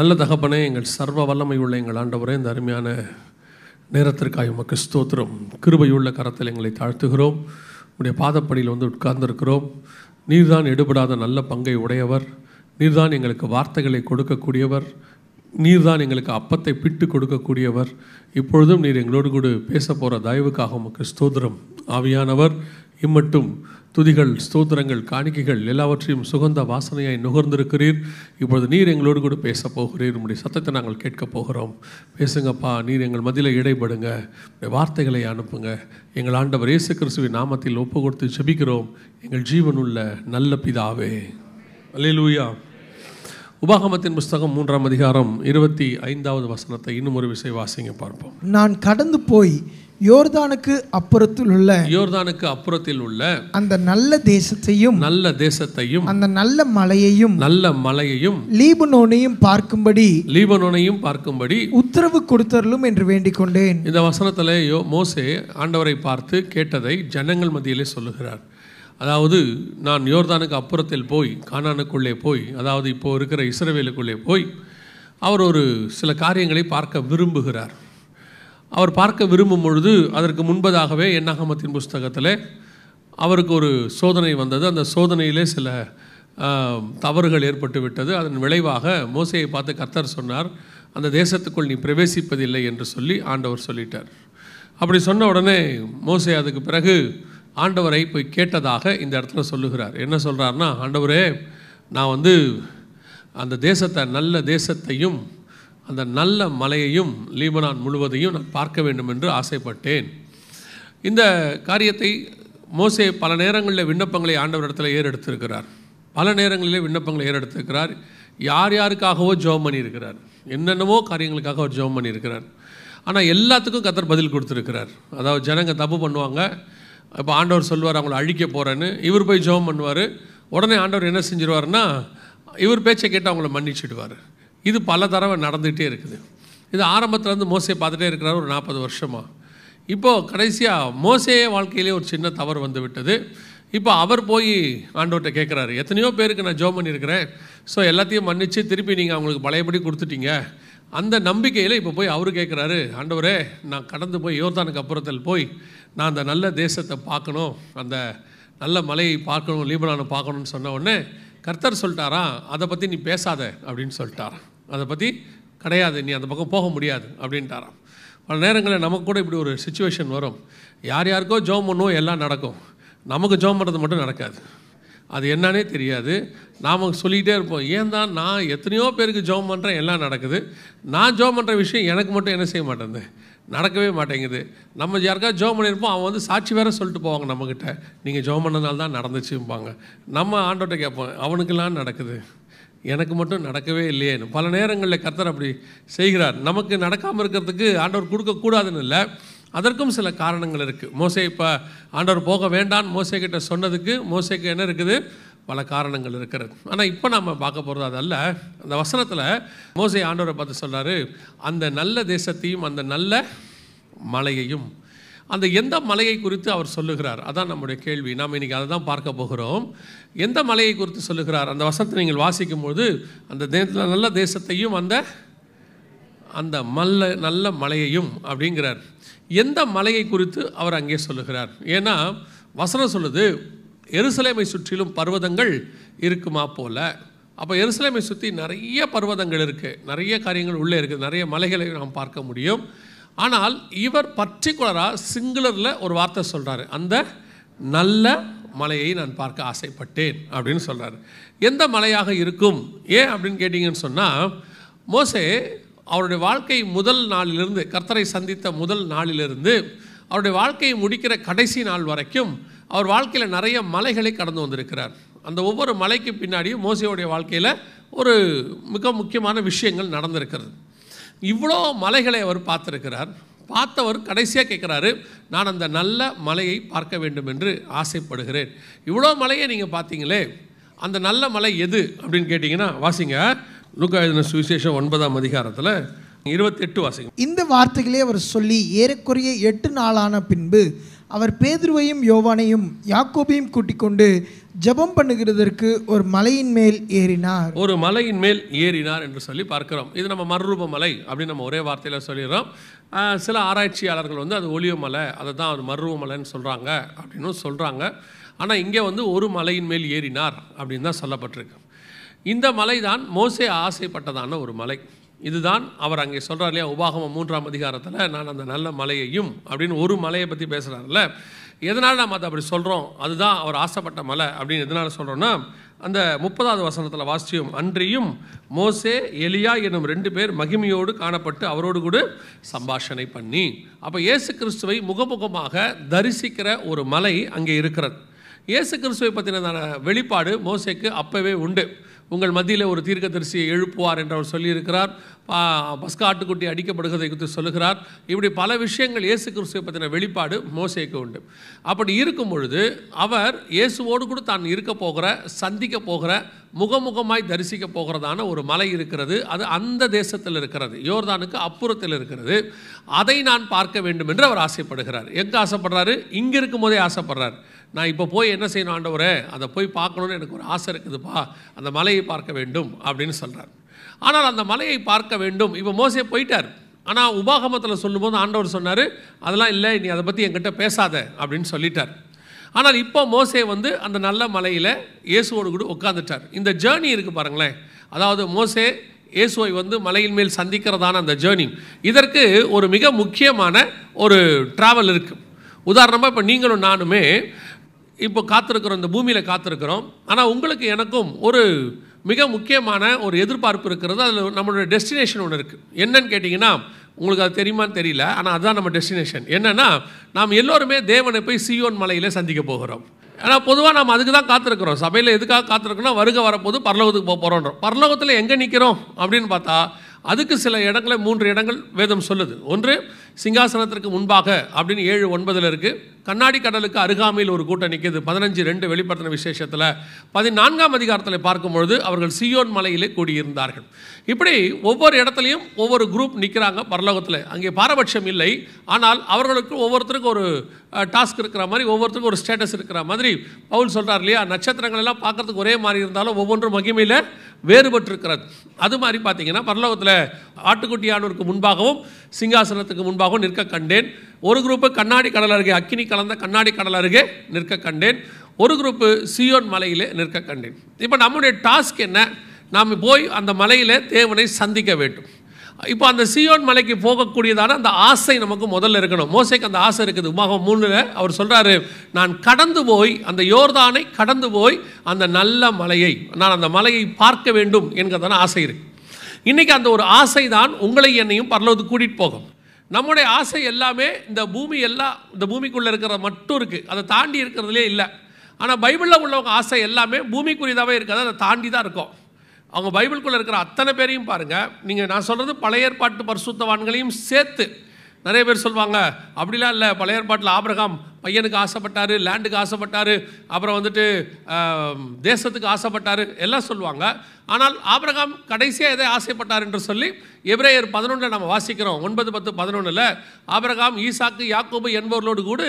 நல்ல தகப்பனே எங்கள் சர்வ வல்லமை உள்ள எங்கள் ஆண்டவரே இந்த அருமையான நேரத்திற்காக உமக்கு ஸ்தோத்திரம் கிருபையுள்ள கரத்தில் எங்களை தாழ்த்துகிறோம் உடைய பாதப்படியில் வந்து உட்கார்ந்திருக்கிறோம் நீர்தான் எடுபடாத நல்ல பங்கை உடையவர் நீர்தான் எங்களுக்கு வார்த்தைகளை கொடுக்கக்கூடியவர் நீர்தான் எங்களுக்கு அப்பத்தை பிட்டு கொடுக்கக்கூடியவர் இப்பொழுதும் நீர் எங்களோடு கூட பேச போகிற தயவுக்காக உமக்கு ஸ்தோத்திரம் ஆவியானவர் இம்மட்டும் துதிகள் ஸ்தோத்திரங்கள் காணிக்கைகள் எல்லாவற்றையும் சுகந்த வாசனையாய் நுகர்ந்திருக்கிறீர் இப்பொழுது நீர் எங்களோடு கூட பேச போகிறீர் உங்களுடைய சத்தத்தை நாங்கள் கேட்கப் போகிறோம் பேசுங்கப்பா நீர் எங்கள் மதியில் இடைபடுங்க வார்த்தைகளை அனுப்புங்க எங்கள் ஆண்டவர் இயேசு கிறிஸ்துவின் நாமத்தில் ஒப்பு கொடுத்து ஜெபிக்கிறோம் எங்கள் ஜீவனுள்ள நல்ல பிதாவே லூயா உபாகமத்தின் புஸ்தகம் மூன்றாம் அதிகாரம் இருபத்தி ஐந்தாவது வசனத்தை இன்னும் ஒரு விசை வாசிங்க பார்ப்போம் நான் கடந்து போய் யோர்தானுக்கு அப்புறத்தில் உள்ள யோர்தானுக்கு அப்புறத்தில் உள்ள அந்த நல்ல தேசத்தையும் நல்ல தேசத்தையும் அந்த நல்ல மலையையும் நல்ல மலையையும் லீபனோனையும் பார்க்கும்படி லீபனோனையும் பார்க்கும்படி உத்தரவு கொடுத்தரலும் என்று வேண்டிக் கொண்டேன் இந்த வசனத்தில் மோசே ஆண்டவரை பார்த்து கேட்டதை ஜனங்கள் மத்தியிலே சொல்லுகிறார் அதாவது நான் யோர்தானுக்கு அப்புறத்தில் போய் கானானுக்குள்ளே போய் அதாவது இப்போ இருக்கிற இஸ்ரவேலுக்குள்ளே போய் அவர் ஒரு சில காரியங்களை பார்க்க விரும்புகிறார் அவர் பார்க்க விரும்பும் பொழுது அதற்கு முன்பதாகவே எண்ணாகமத்தின் புஸ்தகத்தில் அவருக்கு ஒரு சோதனை வந்தது அந்த சோதனையிலே சில தவறுகள் ஏற்பட்டு விட்டது அதன் விளைவாக மோசையை பார்த்து கர்த்தர் சொன்னார் அந்த தேசத்துக்குள் நீ பிரவேசிப்பதில்லை என்று சொல்லி ஆண்டவர் சொல்லிட்டார் அப்படி சொன்ன உடனே மோசை அதுக்கு பிறகு ஆண்டவரை போய் கேட்டதாக இந்த இடத்துல சொல்லுகிறார் என்ன சொல்கிறார்னா ஆண்டவரே நான் வந்து அந்த தேசத்தை நல்ல தேசத்தையும் அந்த நல்ல மலையையும் லீபனான் முழுவதையும் நான் பார்க்க வேண்டும் என்று ஆசைப்பட்டேன் இந்த காரியத்தை மோசே பல நேரங்களில் விண்ணப்பங்களை ஆண்டவரிடத்தில் ஏறெடுத்திருக்கிறார் பல நேரங்களிலே விண்ணப்பங்களை ஏறெடுத்திருக்கிறார் யார் யாருக்காகவோ ஜோம் பண்ணியிருக்கிறார் என்னென்னவோ காரியங்களுக்காக அவர் ஜோம் பண்ணியிருக்கிறார் ஆனால் எல்லாத்துக்கும் கத்தர் பதில் கொடுத்துருக்கிறார் அதாவது ஜனங்க தப்பு பண்ணுவாங்க இப்போ ஆண்டவர் சொல்லுவார் அவங்கள அழிக்க போகிறேன்னு இவர் போய் ஜோம் பண்ணுவார் உடனே ஆண்டவர் என்ன செஞ்சிருவார்னா இவர் பேச்சை கேட்டு அவங்கள மன்னிச்சிடுவார் இது பல தடவை நடந்துகிட்டே இருக்குது இது ஆரம்பத்துலேருந்து மோசையை பார்த்துட்டே இருக்கிறார் ஒரு நாற்பது வருஷமாக இப்போது கடைசியாக மோசையே வாழ்க்கையிலே ஒரு சின்ன தவறு வந்து விட்டது இப்போ அவர் போய் ஆண்டோட்ட கேட்குறாரு எத்தனையோ பேருக்கு நான் ஜோ பண்ணியிருக்கிறேன் ஸோ எல்லாத்தையும் மன்னித்து திருப்பி நீங்கள் அவங்களுக்கு பழையபடி கொடுத்துட்டீங்க அந்த நம்பிக்கையில் இப்போ போய் அவர் கேட்குறாரு ஆண்டவரே நான் கடந்து போய் யோர்தானுக்கு அப்புறத்தில் போய் நான் அந்த நல்ல தேசத்தை பார்க்கணும் அந்த நல்ல மலையை பார்க்கணும் லீபனானு பார்க்கணும்னு சொன்ன உடனே கர்த்தர் சொல்லிட்டாரா அதை பற்றி நீ பேசாத அப்படின்னு சொல்லிட்டாரான் அதை பற்றி கிடையாது நீ அந்த பக்கம் போக முடியாது அப்படின்ட்டாராம் பல நேரங்களில் நமக்கு கூட இப்படி ஒரு சுச்சுவேஷன் வரும் யார் யாருக்கோ ஜோம் பண்ணுவோம் எல்லாம் நடக்கும் நமக்கு ஜோம் பண்ணுறது மட்டும் நடக்காது அது என்னன்னே தெரியாது நாம் சொல்லிகிட்டே இருப்போம் ஏன் தான் நான் எத்தனையோ பேருக்கு ஜோம் பண்ணுறேன் எல்லாம் நடக்குது நான் ஜோம் பண்ணுற விஷயம் எனக்கு மட்டும் என்ன செய்ய மாட்டேங்குது நடக்கவே மாட்டேங்குது நம்ம யாருக்கா ஜோம் பண்ணியிருப்போம் அவன் வந்து சாட்சி வேற சொல்லிட்டு போவாங்க நம்மக்கிட்ட நீங்கள் ஜோம் பண்ணதுனால தான் நடந்துச்சும்பாங்க நம்ம ஆண்டோட்ட கேட்போம் அவனுக்கெல்லாம் நடக்குது எனக்கு மட்டும் நடக்கவே இல்லையேன்னு பல நேரங்களில் கர்த்தர் அப்படி செய்கிறார் நமக்கு நடக்காமல் இருக்கிறதுக்கு ஆண்டவர் கொடுக்கக்கூடாதுன்னு இல்லை அதற்கும் சில காரணங்கள் இருக்குது மோசை இப்போ ஆண்டவர் போக வேண்டான் கிட்ட சொன்னதுக்கு மோசைக்கு என்ன இருக்குது பல காரணங்கள் இருக்கிறது ஆனால் இப்போ நம்ம பார்க்க போகிறது அது அந்த வசனத்தில் மோசை ஆண்டவரை பார்த்து சொல்கிறாரு அந்த நல்ல தேசத்தையும் அந்த நல்ல மலையையும் அந்த எந்த மலையை குறித்து அவர் சொல்லுகிறார் அதான் நம்முடைய கேள்வி நாம் இன்றைக்கி அதை தான் பார்க்க போகிறோம் எந்த மலையை குறித்து சொல்லுகிறார் அந்த வசத்தை நீங்கள் வாசிக்கும்போது அந்த தேசத்தில் நல்ல தேசத்தையும் அந்த அந்த மல்ல நல்ல மலையையும் அப்படிங்கிறார் எந்த மலையை குறித்து அவர் அங்கே சொல்லுகிறார் ஏன்னா வசனம் சொல்லுது எருசலேமை சுற்றிலும் பர்வதங்கள் இருக்குமா போல் அப்போ எருசலேமை சுற்றி நிறைய பர்வதங்கள் இருக்குது நிறைய காரியங்கள் உள்ளே இருக்குது நிறைய மலைகளை நாம் பார்க்க முடியும் ஆனால் இவர் பர்டிகுலராக சிங்குலரில் ஒரு வார்த்தை சொல்கிறாரு அந்த நல்ல மலையை நான் பார்க்க ஆசைப்பட்டேன் அப்படின்னு சொல்கிறார் எந்த மலையாக இருக்கும் ஏன் அப்படின்னு கேட்டிங்கன்னு சொன்னால் மோசே அவருடைய வாழ்க்கை முதல் நாளிலிருந்து கர்த்தரை சந்தித்த முதல் நாளிலிருந்து அவருடைய வாழ்க்கையை முடிக்கிற கடைசி நாள் வரைக்கும் அவர் வாழ்க்கையில் நிறைய மலைகளை கடந்து வந்திருக்கிறார் அந்த ஒவ்வொரு மலைக்கு பின்னாடியும் மோசையோடைய வாழ்க்கையில் ஒரு மிக முக்கியமான விஷயங்கள் நடந்திருக்கிறது இவ்வளோ மலைகளை அவர் பார்த்துருக்கிறார் பார்த்தவர் கடைசியாக கேட்குறாரு நான் அந்த நல்ல மலையை பார்க்க வேண்டும் என்று ஆசைப்படுகிறேன் இவ்வளோ மலையை நீங்கள் பார்த்தீங்களே அந்த நல்ல மலை எது அப்படின்னு கேட்டிங்கன்னா வாசிங்க லுக்காயுதன சுவிசேஷம் ஒன்பதாம் அதிகாரத்தில் இருபத்தெட்டு வாசிங்க இந்த வார்த்தைகளே அவர் சொல்லி ஏறக்குறைய எட்டு நாளான பின்பு அவர் பேதுருவையும் யோவானையும் யாக்கோபையும் கூட்டிக் கொண்டு ஜபம் பண்ணுகிறதற்கு ஒரு மலையின் மேல் ஏறினார் ஒரு மலையின் மேல் ஏறினார் என்று சொல்லி பார்க்கிறோம் இது நம்ம மறுரூப மலை அப்படின்னு நம்ம ஒரே வார்த்தையில் சொல்லிடுறோம் சில ஆராய்ச்சியாளர்கள் வந்து அது ஒளிய மலை அதை தான் அது மறுரூப மலைன்னு சொல்கிறாங்க அப்படின்னு சொல்கிறாங்க ஆனால் இங்கே வந்து ஒரு மலையின் மேல் ஏறினார் அப்படின்னு தான் சொல்லப்பட்டிருக்கு இந்த மலை தான் மோசே ஆசைப்பட்டதான ஒரு மலை இதுதான் அவர் அங்கே சொல்கிறார் இல்லையா உபாகம மூன்றாம் அதிகாரத்தில் நான் அந்த நல்ல மலையையும் அப்படின்னு ஒரு மலையை பற்றி பேசுகிறார்ல எதனால் நம்ம அதை அப்படி சொல்கிறோம் அதுதான் அவர் ஆசைப்பட்ட மலை அப்படின்னு எதனால் சொல்கிறோன்னா அந்த முப்பதாவது வசனத்தில் வாசியும் அன்றியும் மோசே எலியா என்னும் ரெண்டு பேர் மகிமையோடு காணப்பட்டு அவரோடு கூட சம்பாஷணை பண்ணி அப்போ இயேசு கிறிஸ்துவை முகமுகமாக தரிசிக்கிற ஒரு மலை அங்கே இருக்கிறது இயேசு கிறிஸ்துவை பற்றினதான வெளிப்பாடு மோசேக்கு அப்போவே உண்டு உங்கள் மத்தியில் ஒரு தீர்க்கதரிசியை எழுப்புவார் என்று அவர் சொல்லியிருக்கிறார் பஸ்கா ஆட்டுக்குட்டி அடிக்கப்படுகிறதை குறித்து சொல்லுகிறார் இப்படி பல விஷயங்கள் இயேசு கிறிஸ்துவை பற்றின வெளிப்பாடு மோசைக்கு உண்டு அப்படி இருக்கும் பொழுது அவர் இயேசுவோடு கூட தான் இருக்க போகிற சந்திக்க போகிற முகமுகமாய் தரிசிக்க போகிறதான ஒரு மலை இருக்கிறது அது அந்த தேசத்தில் இருக்கிறது யோர்தானுக்கு அப்புறத்தில் இருக்கிறது அதை நான் பார்க்க வேண்டும் என்று அவர் ஆசைப்படுகிறார் எங்கே ஆசைப்படுறாரு இங்கே இருக்கும் போதே ஆசைப்படுறார் நான் இப்போ போய் என்ன செய்யணும் ஆண்டவரே அதை போய் பார்க்கணுன்னு எனக்கு ஒரு ஆசை இருக்குதுப்பா அந்த மலையை பார்க்க வேண்டும் அப்படின்னு சொல்கிறார் ஆனால் அந்த மலையை பார்க்க வேண்டும் இப்போ மோசே போயிட்டார் ஆனால் உபாகமத்தில் சொல்லும்போது ஆண்டவர் சொன்னார் அதெல்லாம் இல்லை நீ அதை பற்றி என்கிட்ட பேசாத அப்படின்னு சொல்லிட்டார் ஆனால் இப்போ மோசே வந்து அந்த நல்ல மலையில் இயேசுவோடு கூட உட்காந்துட்டார் இந்த ஜேர்னி இருக்குது பாருங்களேன் அதாவது மோசே இயேசுவை வந்து மலையின் மேல் சந்திக்கிறதான அந்த ஜேர்னி இதற்கு ஒரு மிக முக்கியமான ஒரு ட்ராவல் இருக்குது உதாரணமாக இப்போ நீங்களும் நானுமே இப்போ காத்திருக்கிறோம் இந்த பூமியில் காத்திருக்கிறோம் ஆனால் உங்களுக்கு எனக்கும் ஒரு மிக முக்கியமான ஒரு எதிர்பார்ப்பு இருக்கிறது அதில் நம்மளுடைய டெஸ்டினேஷன் ஒன்று இருக்குது என்னன்னு கேட்டிங்கன்னா உங்களுக்கு அது தெரியுமான்னு தெரியல ஆனால் அதுதான் நம்ம டெஸ்டினேஷன் என்னென்னா நாம் எல்லோருமே தேவனை போய் சியோன் மலையில் சந்திக்க போகிறோம் ஆனால் பொதுவாக நாம் அதுக்கு தான் காத்திருக்கிறோம் சபையில் எதுக்காக காத்திருக்கோம்னா வருக வரப்போது பரலோகத்துக்கு போக போகிறோன்றோம் பரலோகத்தில் எங்கே நிற்கிறோம் அப்படின்னு பார்த்தா அதுக்கு சில இடங்கள மூன்று இடங்கள் வேதம் சொல்லுது ஒன்று சிங்காசனத்திற்கு முன்பாக அப்படின்னு ஏழு ஒன்பதில் இருக்குது கண்ணாடி கடலுக்கு அருகாமையில் ஒரு கூட்டம் நிற்கிது பதினஞ்சு ரெண்டு வெளிப்படுத்தின விசேஷத்தில் பதினான்காம் அதிகாரத்தில் பார்க்கும்பொழுது அவர்கள் சியோன் மலையிலே கூடியிருந்தார்கள் இப்படி ஒவ்வொரு இடத்துலையும் ஒவ்வொரு குரூப் நிற்கிறாங்க பரலோகத்தில் அங்கே பாரபட்சம் இல்லை ஆனால் அவர்களுக்கு ஒவ்வொருத்தருக்கும் ஒரு டாஸ்க் இருக்கிற மாதிரி ஒவ்வொருத்தருக்கும் ஒரு ஸ்டேட்டஸ் இருக்கிற மாதிரி பவுல் சொல்கிறார் இல்லையா நட்சத்திரங்கள் எல்லாம் பார்க்குறதுக்கு ஒரே மாதிரி இருந்தாலும் ஒவ்வொன்றும் மகிமையில் வேறுபட்டிருக்கிறது அது மாதிரி பார்த்தீங்கன்னா பரலோகத்தில் ஆட்டுக்குட்டியானோருக்கு முன்பாகவும் சிங்காசனத்துக்கு முன்பாகவும் நிற்க கண்டேன் ஒரு குரூப்பு கண்ணாடி கடல் அருகே அக்கினி கலந்த கண்ணாடி கடல் அருகே நிற்க கண்டேன் ஒரு குரூப்பு சியோன் மலையில் நிற்க கண்டேன் இப்போ நம்முடைய டாஸ்க் என்ன நாம் போய் அந்த மலையில் தேவனை சந்திக்க வேண்டும் இப்போ அந்த சியோன் மலைக்கு போகக்கூடியதான அந்த ஆசை நமக்கு முதல்ல இருக்கணும் மோசைக்கு அந்த ஆசை இருக்குது உமாகம் மூணுல அவர் சொல்கிறாரு நான் கடந்து போய் அந்த யோர்தானை கடந்து போய் அந்த நல்ல மலையை நான் அந்த மலையை பார்க்க வேண்டும் என்கிறதான ஆசை இருக்குது இன்றைக்கி அந்த ஒரு ஆசை தான் உங்களை என்னையும் பரலோகத்துக்கு கூட்டிகிட்டு போகும் நம்முடைய ஆசை எல்லாமே இந்த பூமி எல்லாம் இந்த பூமிக்குள்ளே இருக்கிறத மட்டும் இருக்குது அதை தாண்டி இருக்கிறதுலே இல்லை ஆனால் பைபிளில் உள்ளவங்க ஆசை எல்லாமே பூமிக்குரியதாகவே இருக்காது அதை தாண்டி தான் இருக்கும் அவங்க பைபிள்குள்ளே இருக்கிற அத்தனை பேரையும் பாருங்கள் நீங்கள் நான் சொல்கிறது பழைய ஏற்பாட்டு பரிசுத்தவான்களையும் சேர்த்து நிறைய பேர் சொல்லுவாங்க அப்படிலாம் இல்லை பழைய ஏற்பாட்டில் ஆபிரகாம் பையனுக்கு ஆசைப்பட்டார் லேண்டுக்கு ஆசைப்பட்டார் அப்புறம் வந்துட்டு தேசத்துக்கு ஆசைப்பட்டார் எல்லாம் சொல்லுவாங்க ஆனால் ஆபிரகாம் கடைசியாக எதை ஆசைப்பட்டார் என்று சொல்லி எப்ரேயர் பதினொன்றில் நம்ம வாசிக்கிறோம் ஒன்பது பத்து பதினொன்றில் ஆபிரகாம் ஈசாக்கு யாக்கோபு என்பவர்களோடு கூட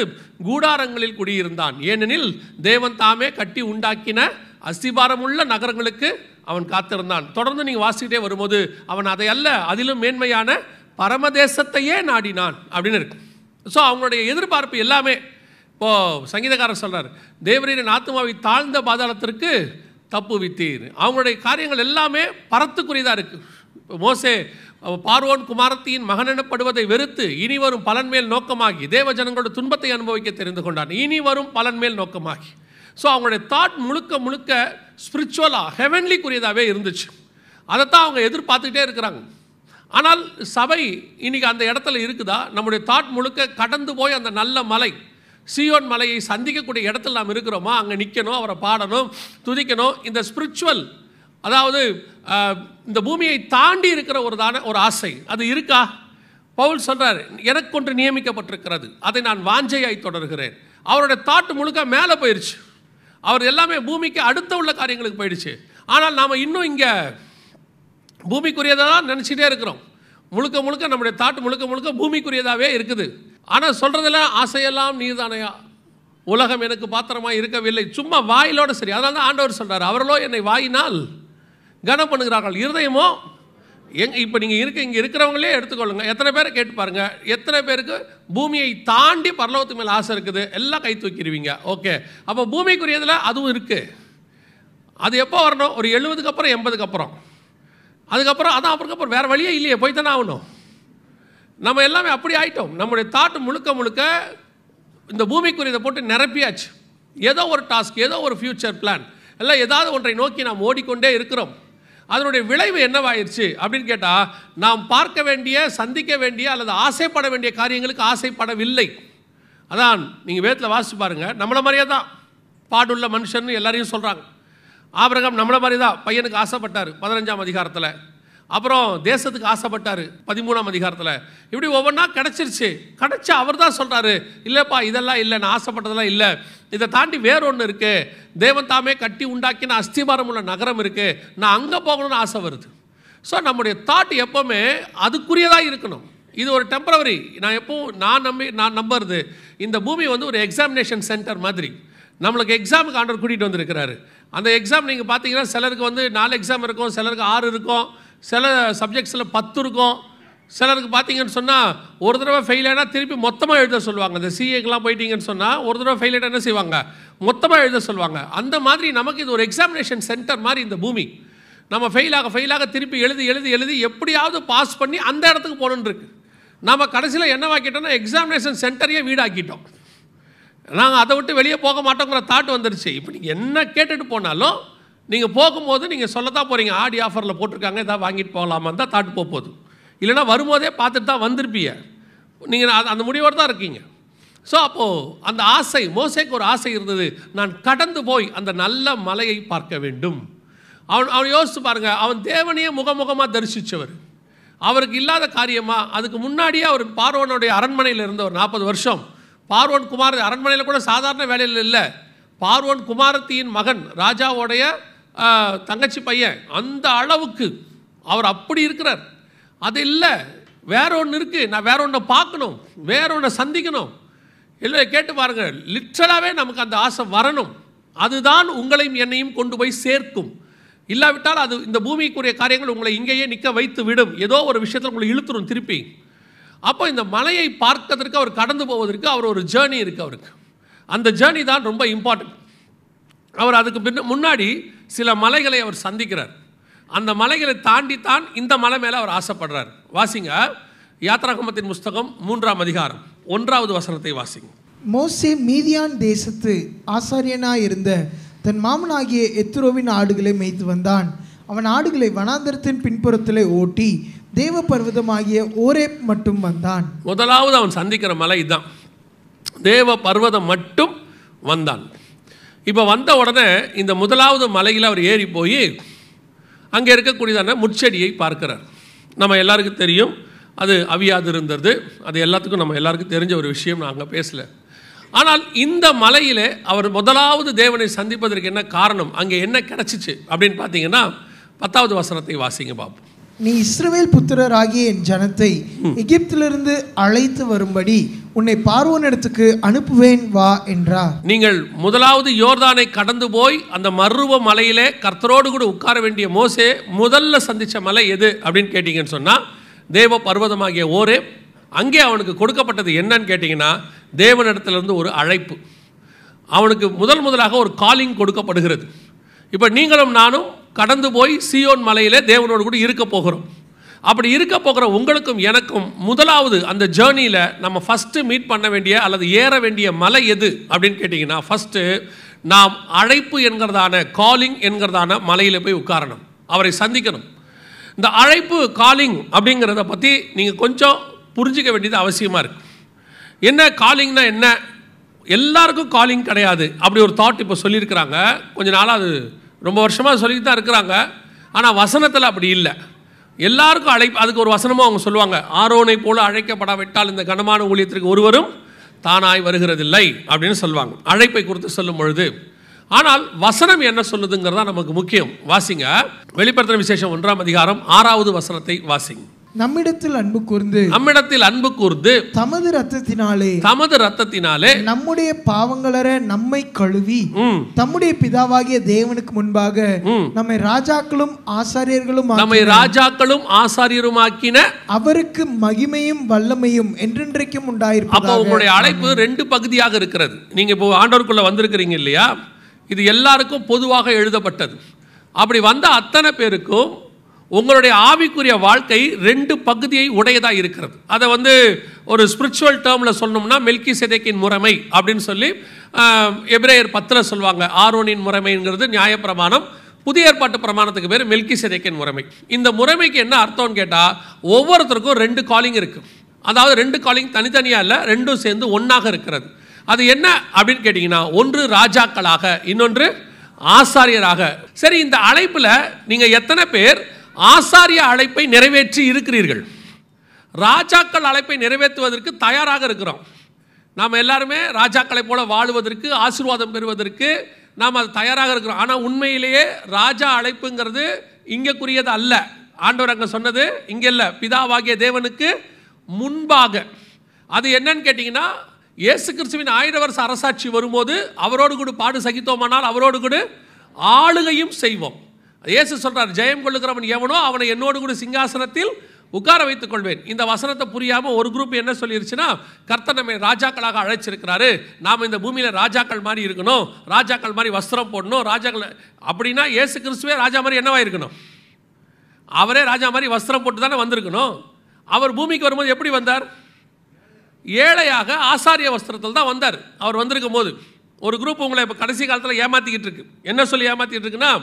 கூடாரங்களில் குடியிருந்தான் ஏனெனில் தேவன் தாமே கட்டி உண்டாக்கின அஸ்திபாரமுள்ள நகரங்களுக்கு அவன் காத்திருந்தான் தொடர்ந்து நீங்கள் வாசிக்கிட்டே வரும்போது அவன் அதை அல்ல அதிலும் மேன்மையான பரமதேசத்தையே நாடினான் அப்படின்னு இருக்கு ஸோ அவங்களுடைய எதிர்பார்ப்பு எல்லாமே இப்போது சங்கீதக்காரர் சொல்கிறார் தேவரின் ஆத்மாவை தாழ்ந்த பாதாளத்திற்கு தப்பு வித்தீர் அவங்களுடைய காரியங்கள் எல்லாமே பரத்துக்குரியதாக இருக்குது மோசே பார்வோன் குமாரத்தியின் மகனெனப்படுவதை வெறுத்து இனி வரும் பலன்மேல் நோக்கமாகி தேவ ஜனங்களோட துன்பத்தை அனுபவிக்க தெரிந்து கொண்டான் இனி வரும் பலன்மேல் நோக்கமாகி ஸோ அவங்களுடைய தாட் முழுக்க முழுக்க ஸ்பிரிச்சுவலாக ஹெவன்லிக்குரியதாகவே இருந்துச்சு அதைத்தான் அவங்க எதிர்பார்த்துக்கிட்டே இருக்கிறாங்க ஆனால் சபை இன்றைக்கி அந்த இடத்துல இருக்குதா நம்முடைய தாட் முழுக்க கடந்து போய் அந்த நல்ல மலை சியோன் மலையை சந்திக்கக்கூடிய இடத்துல நாம் இருக்கிறோமா அங்கே நிற்கணும் அவரை பாடணும் துதிக்கணும் இந்த ஸ்பிரிச்சுவல் அதாவது இந்த பூமியை தாண்டி இருக்கிற ஒரு தான ஒரு ஆசை அது இருக்கா பவுல் சொல்கிறார் எனக்கு ஒன்று நியமிக்கப்பட்டிருக்கிறது அதை நான் வாஞ்சையாய் தொடர்கிறேன் அவரோட தாட்டு முழுக்க மேலே போயிடுச்சு அவர் எல்லாமே பூமிக்கு அடுத்த உள்ள காரியங்களுக்கு போயிடுச்சு ஆனால் நாம் இன்னும் இங்கே பூமிக்குரியதாக தான் நினச்சிட்டே இருக்கிறோம் முழுக்க முழுக்க நம்முடைய தாட்டு முழுக்க முழுக்க பூமிக்குரியதாகவே இருக்குது ஆனால் சொல்கிறதுல ஆசையெல்லாம் நீர்தானையா உலகம் எனக்கு பாத்திரமாக இருக்கவில்லை சும்மா வாயிலோடு சரி அதனால தான் ஆண்டவர் சொல்கிறார் அவர்களோ என்னை வாயினால் கனம் பண்ணுகிறார்கள் இருதயமோ எங் இப்போ நீங்கள் இருக்க இங்கே இருக்கிறவங்களே எடுத்துக்கொள்ளுங்க எத்தனை பேரை கேட்டு பாருங்கள் எத்தனை பேருக்கு பூமியை தாண்டி பரலோகத்து மேலே ஆசை இருக்குது எல்லாம் கை தூக்கிடுவீங்க ஓகே அப்போ பூமிக்குரியதில் அதுவும் இருக்குது அது எப்போ வரணும் ஒரு எழுபதுக்கு அப்புறம் எண்பதுக்கு அப்புறம் அதுக்கப்புறம் அதான் அப்புறம் அப்புறம் வேறு வழியே இல்லையே போய் தானே ஆகணும் நம்ம எல்லாமே அப்படி ஆகிட்டோம் நம்முடைய தாட்டு முழுக்க முழுக்க இந்த பூமிக்குரியதை போட்டு நிரப்பியாச்சு ஏதோ ஒரு டாஸ்க் ஏதோ ஒரு ஃப்யூச்சர் பிளான் எல்லாம் ஏதாவது ஒன்றை நோக்கி நாம் ஓடிக்கொண்டே இருக்கிறோம் அதனுடைய விளைவு என்னவாயிருச்சு அப்படின்னு கேட்டால் நாம் பார்க்க வேண்டிய சந்திக்க வேண்டிய அல்லது ஆசைப்பட வேண்டிய காரியங்களுக்கு ஆசைப்படவில்லை அதான் நீங்கள் வேத்தில் வாசித்து பாருங்கள் நம்மளை மாதிரியே தான் பாடுள்ள மனுஷன் எல்லாரையும் சொல்கிறாங்க ஆபிரகம் நம்மளை மாதிரி தான் பையனுக்கு ஆசைப்பட்டார் பதினஞ்சாம் அதிகாரத்தில் அப்புறம் தேசத்துக்கு ஆசைப்பட்டார் பதிமூணாம் அதிகாரத்தில் இப்படி ஒவ்வொன்றா கிடச்சிருச்சு கிடச்சி அவர் தான் சொல்கிறாரு இல்லைப்பா இதெல்லாம் இல்லை நான் ஆசைப்பட்டதெல்லாம் இல்லை இதை தாண்டி வேற ஒன்று இருக்குது தேவன் தாமே கட்டி உண்டாக்கின அஸ்திமாரம் உள்ள நகரம் இருக்குது நான் அங்கே போகணும்னு ஆசை வருது ஸோ நம்முடைய தாட் எப்போவுமே அதுக்குரியதாக இருக்கணும் இது ஒரு டெம்பரவரி நான் எப்பவும் நான் நம்பி நான் நம்புறது இந்த பூமி வந்து ஒரு எக்ஸாமினேஷன் சென்டர் மாதிரி நம்மளுக்கு எக்ஸாமுக்கு ஆண்டர் கூட்டிகிட்டு வந்திருக்கிறாரு அந்த எக்ஸாம் நீங்கள் பார்த்தீங்கன்னா சிலருக்கு வந்து நாலு எக்ஸாம் இருக்கும் சிலருக்கு ஆறு இருக்கும் சில சப்ஜெக்ட்ஸில் பத்து இருக்கும் சிலருக்கு பார்த்தீங்கன்னு சொன்னால் ஒரு தடவை ஃபெயில் ஆனால் திருப்பி மொத்தமாக எழுத சொல்லுவாங்க இந்த சிஏக்கெலாம் போயிட்டீங்கன்னு சொன்னால் ஒரு தடவை ஃபெயில் ஆனால் என்ன செய்வாங்க மொத்தமாக எழுத சொல்லுவாங்க அந்த மாதிரி நமக்கு இது ஒரு எக்ஸாமினேஷன் சென்டர் மாதிரி இந்த பூமி நம்ம ஃபெயிலாக ஃபெயிலாக திருப்பி எழுதி எழுதி எழுதி எப்படியாவது பாஸ் பண்ணி அந்த இடத்துக்கு போகணுன்னு நம்ம கடைசியில் என்னவாக்கிட்டோம்னா எக்ஸாமினேஷன் சென்டரையே வீடாக்கிட்டோம் நாங்கள் அதை விட்டு வெளியே போக மாட்டோங்கிற தாட் வந்துருச்சு இப்போ நீங்கள் என்ன கேட்டுட்டு போனாலும் நீங்கள் போகும்போது நீங்கள் சொல்ல தான் போகிறீங்க ஆடி ஆஃபரில் போட்டிருக்காங்க ஏதாவது வாங்கிட்டு போகலாமான் தான் தாட்டு போக போகுது இல்லைனா வரும்போதே பார்த்துட்டு தான் வந்திருப்பிய நீங்கள் அது அந்த முடிவோடு தான் இருக்கீங்க ஸோ அப்போது அந்த ஆசை மோசைக்கு ஒரு ஆசை இருந்தது நான் கடந்து போய் அந்த நல்ல மலையை பார்க்க வேண்டும் அவன் அவன் யோசித்து பாருங்கள் அவன் தேவனையே முகமுகமாக தரிசித்தவர் அவருக்கு இல்லாத காரியமாக அதுக்கு முன்னாடியே அவர் பார்வனுடைய அரண்மனையில் இருந்த ஒரு நாற்பது வருஷம் பார்வன் குமார் அரண்மனையில் கூட சாதாரண வேலையில் இல்லை பார்வன் குமாரத்தியின் மகன் ராஜாவோடைய தங்கச்சி பையன் அந்த அளவுக்கு அவர் அப்படி இருக்கிறார் அது இல்லை வேற ஒன்று இருக்குது நான் வேற ஒன்றை பார்க்கணும் வேற ஒன்றை சந்திக்கணும் இல்லை கேட்டு பாருங்கள் லிட்ரலாகவே நமக்கு அந்த ஆசை வரணும் அதுதான் உங்களையும் என்னையும் கொண்டு போய் சேர்க்கும் இல்லாவிட்டால் அது இந்த பூமிக்குரிய காரியங்கள் உங்களை இங்கேயே நிற்க வைத்து விடும் ஏதோ ஒரு விஷயத்தில் உங்களை இழுத்துரும் திருப்பி அப்போ இந்த மலையை பார்க்கறதற்கு அவர் கடந்து போவதற்கு அவர் ஒரு ஜேர்னி இருக்குது அவருக்கு அந்த ஜேர்னி தான் ரொம்ப இம்பார்ட்டன்ட் அவர் அதுக்கு பின்ன முன்னாடி சில மலைகளை அவர் சந்திக்கிறார் அந்த மலைகளை தாண்டித்தான் இந்த மலை மேலே அவர் ஆசைப்படுறார் வாசிங்க யாத்ராகமத்தின் புஸ்தகம் மூன்றாம் அதிகாரம் ஒன்றாவது வசனத்தை வாசிங்க மோசே மீதியான் தேசத்து ஆசாரியனாக இருந்த தன் மாமனாகிய எத்ரோவின் ஆடுகளை மேய்த்து வந்தான் அவன் ஆடுகளை வனாந்தரத்தின் பின்புறத்தில் ஓட்டி தேவ பர்வதமாகிய ஓரே மட்டும் வந்தான் முதலாவது அவன் சந்திக்கிற மலை இதுதான் தேவ பர்வதம் மட்டும் வந்தான் இப்போ வந்த உடனே இந்த முதலாவது மலையில் அவர் ஏறி போய் அங்கே இருக்கக்கூடியதான முட்செடியை பார்க்கிறார் நம்ம எல்லாருக்கும் தெரியும் அது அவியாது இருந்தது அது எல்லாத்துக்கும் நம்ம எல்லாருக்கும் தெரிஞ்ச ஒரு விஷயம் நான் அங்கே பேசலை ஆனால் இந்த மலையில் அவர் முதலாவது தேவனை சந்திப்பதற்கு என்ன காரணம் அங்கே என்ன கிடச்சிச்சு அப்படின்னு பார்த்தீங்கன்னா பத்தாவது வசனத்தை வாசிங்க பார்ப்போம் நீ இஸ்ரவேல் புத்திரராகிய என் ஜனத்தை எகிப்திலிருந்து அழைத்து வரும்படி உன்னை பார்வன் இடத்துக்கு அனுப்புவேன் வா என்றார் நீங்கள் முதலாவது யோர்தானை கடந்து போய் அந்த மருவ மலையிலே கர்த்தரோடு கூட உட்கார வேண்டிய மோசே முதல்ல சந்திச்ச மலை எது அப்படின்னு கேட்டீங்கன்னு சொன்னால் தேவ பர்வதமாகிய ஓரே அங்கே அவனுக்கு கொடுக்கப்பட்டது என்னன்னு கேட்டிங்கன்னா தேவனிடத்திலிருந்து ஒரு அழைப்பு அவனுக்கு முதல் முதலாக ஒரு காலிங் கொடுக்கப்படுகிறது இப்போ நீங்களும் நானும் கடந்து போய் சியோன் மலையில் தேவனோடு கூட இருக்க போகிறோம் அப்படி இருக்க போகிற உங்களுக்கும் எனக்கும் முதலாவது அந்த ஜேர்னியில் நம்ம ஃபஸ்ட்டு மீட் பண்ண வேண்டிய அல்லது ஏற வேண்டிய மலை எது அப்படின்னு கேட்டிங்கன்னா ஃபஸ்ட்டு நாம் அழைப்பு என்கிறதான காலிங் என்கிறதான மலையில் போய் உட்காரணும் அவரை சந்திக்கணும் இந்த அழைப்பு காலிங் அப்படிங்கிறத பற்றி நீங்கள் கொஞ்சம் புரிஞ்சிக்க வேண்டியது அவசியமாக இருக்குது என்ன காலிங்னா என்ன எல்லாருக்கும் காலிங் கிடையாது அப்படி ஒரு தாட் இப்போ சொல்லியிருக்கிறாங்க கொஞ்ச நாளாக அது ரொம்ப வருஷமாக சொல்லிட்டு தான் இருக்கிறாங்க ஆனால் வசனத்தில் அப்படி இல்லை எல்லாருக்கும் அழை அதுக்கு ஒரு வசனமும் அவங்க சொல்லுவாங்க ஆரோனை போல அழைக்கப்படாவிட்டால் இந்த கனமான ஊழியத்திற்கு ஒருவரும் தானாய் வருகிறதில்லை அப்படின்னு சொல்லுவாங்க அழைப்பை குறித்து சொல்லும் பொழுது ஆனால் வசனம் என்ன சொல்லுதுங்கிறதா நமக்கு முக்கியம் வாசிங்க வெளிப்படுத்தின விசேஷம் ஒன்றாம் அதிகாரம் ஆறாவது வசனத்தை வாசிங்க நம்மிடத்தில் அன்பு கூர்ந்து நம்மிடத்தில் அன்பு கூர்ந்து தமது ரத்தத்தினாலே தமது ரத்தத்தினாலே நம்முடைய பாவங்களர நம்மை கழுவி தம்முடைய பிதாவாகிய தேவனுக்கு முன்பாக நம்மை ராஜாக்களும் ஆசாரியர்களும் நம்மை ராஜாக்களும் ஆசாரியரும் ஆக்கின அவருக்கு மகிமையும் வல்லமையும் என்றென்றைக்கும் உண்டாயிருக்கும் அப்போ உங்களுடைய அழைப்பு ரெண்டு பகுதியாக இருக்கிறது நீங்க இப்போ ஆண்டோருக்குள்ள வந்திருக்கிறீங்க இல்லையா இது எல்லாருக்கும் பொதுவாக எழுதப்பட்டது அப்படி வந்த அத்தனை பேருக்கும் உங்களுடைய ஆவிக்குரிய வாழ்க்கை ரெண்டு பகுதியை உடையதாக இருக்கிறது அதை வந்து ஒரு ஸ்பிரிச்சுவல் டேர்மில் சொன்னோம்னா மெல்கி செதைக்கின் முறைமை அப்படின்னு சொல்லி எபிரேயர் பத்தில் சொல்லுவாங்க ஆரோனின் முறைமைங்கிறது நியாயப்பிரமாணம் புதிய ஏற்பாட்டு பிரமாணத்துக்கு பேர் மெல்கி செதைக்கின் முறைமை இந்த முறைமைக்கு என்ன அர்த்தம்னு கேட்டால் ஒவ்வொருத்தருக்கும் ரெண்டு காலிங் இருக்குது அதாவது ரெண்டு காலிங் தனித்தனியாக இல்லை ரெண்டும் சேர்ந்து ஒன்றாக இருக்கிறது அது என்ன அப்படின்னு கேட்டிங்கன்னா ஒன்று ராஜாக்களாக இன்னொன்று ஆசாரியராக சரி இந்த அழைப்பில் நீங்கள் எத்தனை பேர் ஆசாரிய அழைப்பை நிறைவேற்றி இருக்கிறீர்கள் ராஜாக்கள் அழைப்பை நிறைவேற்றுவதற்கு தயாராக இருக்கிறோம் நாம் எல்லாருமே ராஜாக்களை போல வாழுவதற்கு ஆசீர்வாதம் பெறுவதற்கு நாம் அது தயாராக இருக்கிறோம் ஆனால் உண்மையிலேயே ராஜா அழைப்புங்கிறது இங்கேக்குரியது அல்ல ஆண்டவர் அங்கே சொன்னது இங்கே இல்லை பிதாவாகிய தேவனுக்கு முன்பாக அது என்னன்னு கேட்டிங்கன்னா இயேசு கிறிஸ்துவின் ஆயிர வருஷ அரசாட்சி வரும்போது அவரோடு கூட பாடு சகித்தோமானால் அவரோடு கூட ஆளுகையும் செய்வோம் இயேசு சொல்கிறார் ஜெயம் கொள்ளுகிறவன் எவனோ அவனை என்னோடு கூட சிங்காசனத்தில் உட்கார வைத்துக் கொள்வேன் இந்த வசனத்தை புரியாமல் ஒரு குரூப் என்ன சொல்லிருச்சுன்னா கர்த்தர் நம்மை ராஜாக்களாக அழைச்சிருக்கிறாரு நாம் இந்த பூமியில் ராஜாக்கள் மாதிரி இருக்கணும் ராஜாக்கள் மாதிரி வஸ்திரம் போடணும் ராஜாக்கள் அப்படின்னா ஏசு கிறிஸ்துவே ராஜா மாதிரி என்னவாக இருக்கணும் அவரே ராஜா மாதிரி வஸ்திரம் போட்டு தானே வந்திருக்கணும் அவர் பூமிக்கு வரும்போது எப்படி வந்தார் ஏழையாக ஆசாரிய வஸ்திரத்தில் தான் வந்தார் அவர் வந்திருக்கும் போது ஒரு குரூப் உங்களை இப்போ கடைசி காலத்தில் ஏமாற்றிக்கிட்டு இருக்கு என்ன சொல்லி ஏமாற்றிக்கிட்டு இருக்குன்னா